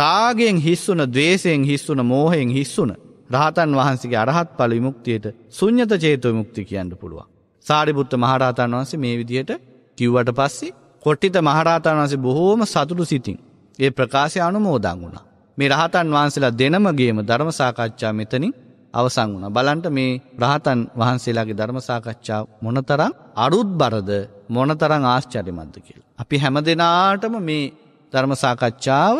රාගෙන් හිස්සුන දවේශයෙන් හිස්සුන මෝහයෙන් හිස්සුන රහතන් වහන්සේගේ අරහත්ඵල විමුක්තියට සුඥත චේතුමුක්ති කියන්න පුළුවන්. සාරිපුත්ත මහරහතන් වහන්සේ මේ විදියට කිව්වට පස්සේ කොට්ටිත මහරහතන් වහන්සේ බොහෝම සතුටු සිතින් ඒ ප්‍රකාශය අනුමෝදන් වුණා. මේ රහතන් වහන්සේලා දෙනමගේම ධර්ම සාකච්ඡා මෙතනින් අවසන් වුණා. බලන්න මේ රහතන් වහන්සේලාගේ ධර්ම සාකච්ඡා මොනතරම් අරුත්බරද මොනතරං ආශ්චරිමත්ද කියලා. අපි හැම දෙනාටම මේ ධර්ම සාකච්ඡාව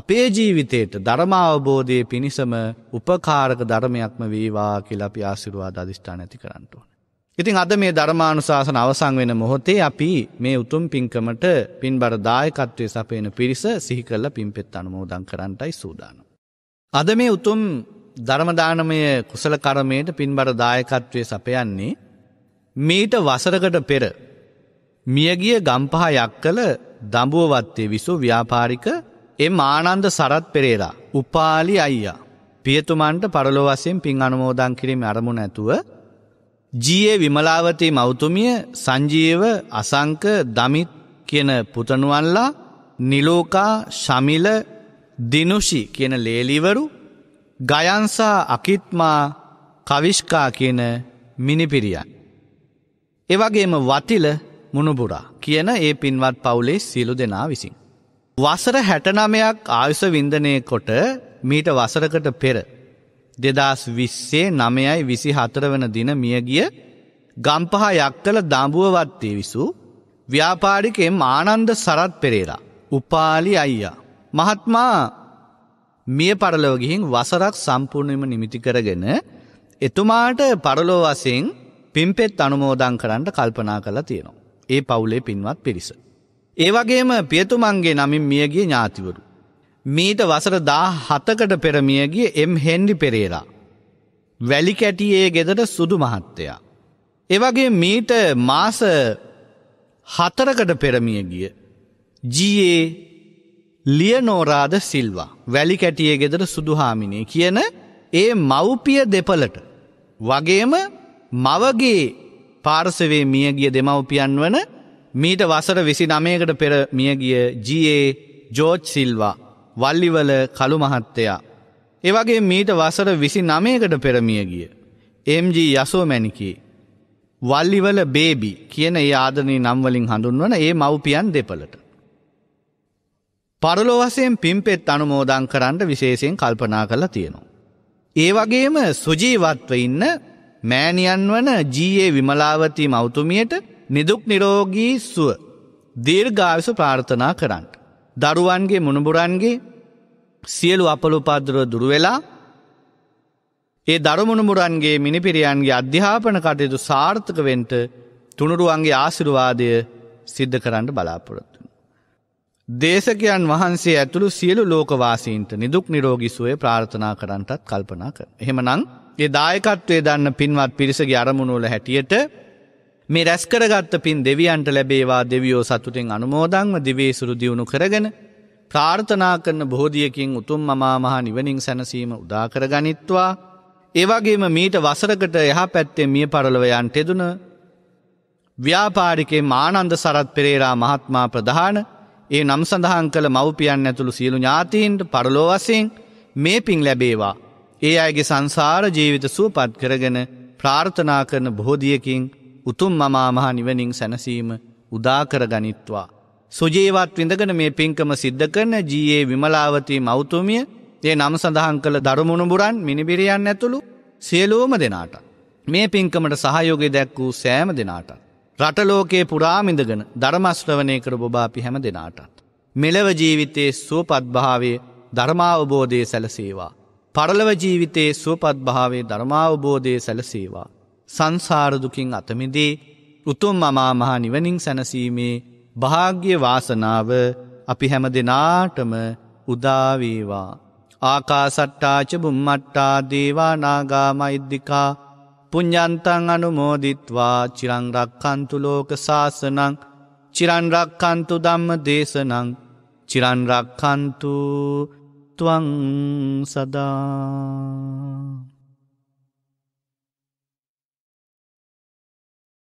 අපේ ජීවිතයට ධර්මාවබෝධය පිණිසම උපකාරක ධර්මයක්ම වේවා කියලා අපි ආසිරුවාද අධිෂ්ඨාන ඇති කරන්නට ඕන. ඉතින් අද මේ ධර්මානුශාසන අවසන් වෙන මොහොතේ අපි මේ උතුම් පින්කමට පින්බර දායකත්වයේ සපයන පිරිස සිහි කරලා පින්පෙත් අනුමෝදන් කරන්ටයි සූදානම්. අද මේ උතුම් ධර්මදානමය කුසල කර්මයට පින්බර දායකත්වයේ සපයන්නේ මීට වසරකට පෙර මියගිය ගම්පහ යක්කල දඹුවවත්තේ විසු ව්‍යාපාරික එම් ආනන්ද සරත් පෙරේරා උපාලි අයියා. පියතුමන්ට පරලෝ වසයෙන් පින් අනුමෝදන් කිරීම අරමුණ ඇතුව. ජීයේ විමලාවතී මෞතුමිය සංජීව අසංක දමිත් කියන පුතනුවල්ලා නිලෝකා ශමිල දිනුෂි කියන ලේලිවරු ගයන්සා අකිත්මා කවිෂ්කා කියන මිනිපිරියන්. එවගේම වතිල මුණුබුරා කියන ඒ පින්වත් පවුලේ සියලු දෙනා විසින්. වසර හැටනමයක් ආයුස වින්දනය කොට මීට වසරකට පෙර. දෙදස් විස්සේ නමයයි විසි හතර වන දින මියගිය ගම්පහ යක්කල දඹුවවත්තේ විසු ව්‍යාපාරිකෙන් ආනන්ද සරත් පෙරේරා. උපාලි අයියා. මහත්මා මිය පරලෝගිහින් වසරක් සම්පූර්ණයම නිමිති කරගෙන එතුමාට පරලෝ වසයෙන් පිම්පෙත් අනුමෝදං කරන්නට කල්පනා කළ තියෙනවා. ඒ පවුලේ පින්වත් පිරිස. ඒවගේම පියතුමන්ගේ නමින් මියගිය ඥාතිවරු. මීට වසර දා හතකට පෙරමියගිය එම් හෙන්ඩි පෙරේරා. වැලිකැටියේ ගෙදට සුදු මහත්තයා. එවගේ මීට මාස හතරකට පෙරමියගිය ජයේ ලියනෝරාද සිල්වා වැලිකැටියේ ගෙදට සුදුහාමිනේ කියන ඒ මව්පිය දෙපලට වගේම මවගේ පාර්සවේ මියගිය දෙමවපියන් වන මීට වසර විසි නමයකට පෙර මියගිය ජයේ ජෝච් සිල්වා වල්ලිවල කළු මහත්තයා. එවගේ මීට වසර විසි නමයකට පෙරමියගිය. MG යසෝ මැනිකේ. වල්ලිවල බේබි කියන ඒ ආදනී නම්වලින් හඳුන්වන ඒ මව්පියන් දෙපලට. පරලොවසයෙන් පිම්පෙත් අනුමෝදං කරන්ට විශේෂයෙන් කල්පනා කලා තියෙනවා. ඒ වගේම සුජීවත්ව ඉන්න මෑණියන් වන ජීයේ විමලාවතී මෞතුමියට නිදුක් නිරෝගී සුව දීර්ඝායුෂ ප්‍රාර්ථනා කරන්න. දරුවන්ගේ මුණුබුරන්ගේ සියලු අපලුපද්‍රව දුරවෙලා ඒ දරුමුණුමුරන්ගේ මිනිපිරියන්ගේ අධ්‍යාපන කටයුතු සාර්ථකවෙන්ට තුනුරුවන්ගේ ආසිරුවාදය සිද්ධ කරන්න බලාපොරොත්තු. දේශකයන් වහන්සේ ඇතුළු සියලු ලෝකවාසීන්ට නිදුක් නිරෝගිසුවය ප්‍රාර්ථනා කරන්නටත් කල්පනා කර. එහෙමනං ඒ දායකත්වය දන්න පින්වත් පිරිසගේ අරමුණුවල හැටියට මේ රැස්කරගත්ත පින් දෙවියන්ට ලැබේවා දෙවියෝ සතුටෙන් අනුමෝදංව දිවේසුරු දියුණු කරගෙන ප්‍රාර්ථනා කරන බෝධියකින් උතුම් මමාමහා නිවනින් සැනසීම උදාකර ගනිත්වා ඒවගේම මීට වසරකට එහා පැත්තේ මිය පරලවයන් ටෙදුන ව්‍යාපාරිකේ මානන්ද සරත් පෙරේරා මහත්මා ප්‍රධාන ඒ නම් සඳහන් කළ මව්පියන් ඇතුළු සියලු ඥාතීන්ට පරලෝවසින් මේ පින් ලැබේවා ඒ අයගේ සංසාර ජීවිත සුවපත් කරගෙන ප්‍රාර්ථනා කරන බොහෝදියකින් උතුම් මමාමහා නිවනින් සැනසීම උදාකර ගනිත්වා. සුජීවත් විඳගෙන මේ පින්කම සිද්ධ කරන ජයේ විමලාවතී මෞතුමිය ඒ නම සඳහන් කළ දරුමුණුබුරන් මිනිබිරියන් ඇතුළු සියලෝම දෙනාට. මේ පින්කමට සහයෝගෙ දැක් වූ සෑම දෙනාට. රටලෝකයේ පුරාමිඳගෙන ධර්මශ්‍රවනය කර බොබාපි හැම දෙනාටත්. මෙලව ජීවිතයේ සුවපත්භාවේ ධර්මාවබෝධය සැලසේවා. පරලව ජීවිතයේ සුවපත් භාවේ ධර්මාවබෝධය සැලසේවා. සංසාරදුකින් අතමිදී උතුම් අමා මහා නිවනින් සැනසීමේ භාග්‍ය වාසනාව අපි හැම දෙනාටම උදාවේවා. ආකාසට්ටාච බුම්මට්ටා දේවානාගා මෛද්දිකා පුඤ්ඥන්තන් අනුමෝදිත්වා චිරංරක්කන්තු ලෝක ශාසනං චිරන්රක්කන්තු දම්ම දේශනං චිරන්රක්කන්තුූ त्वं सदा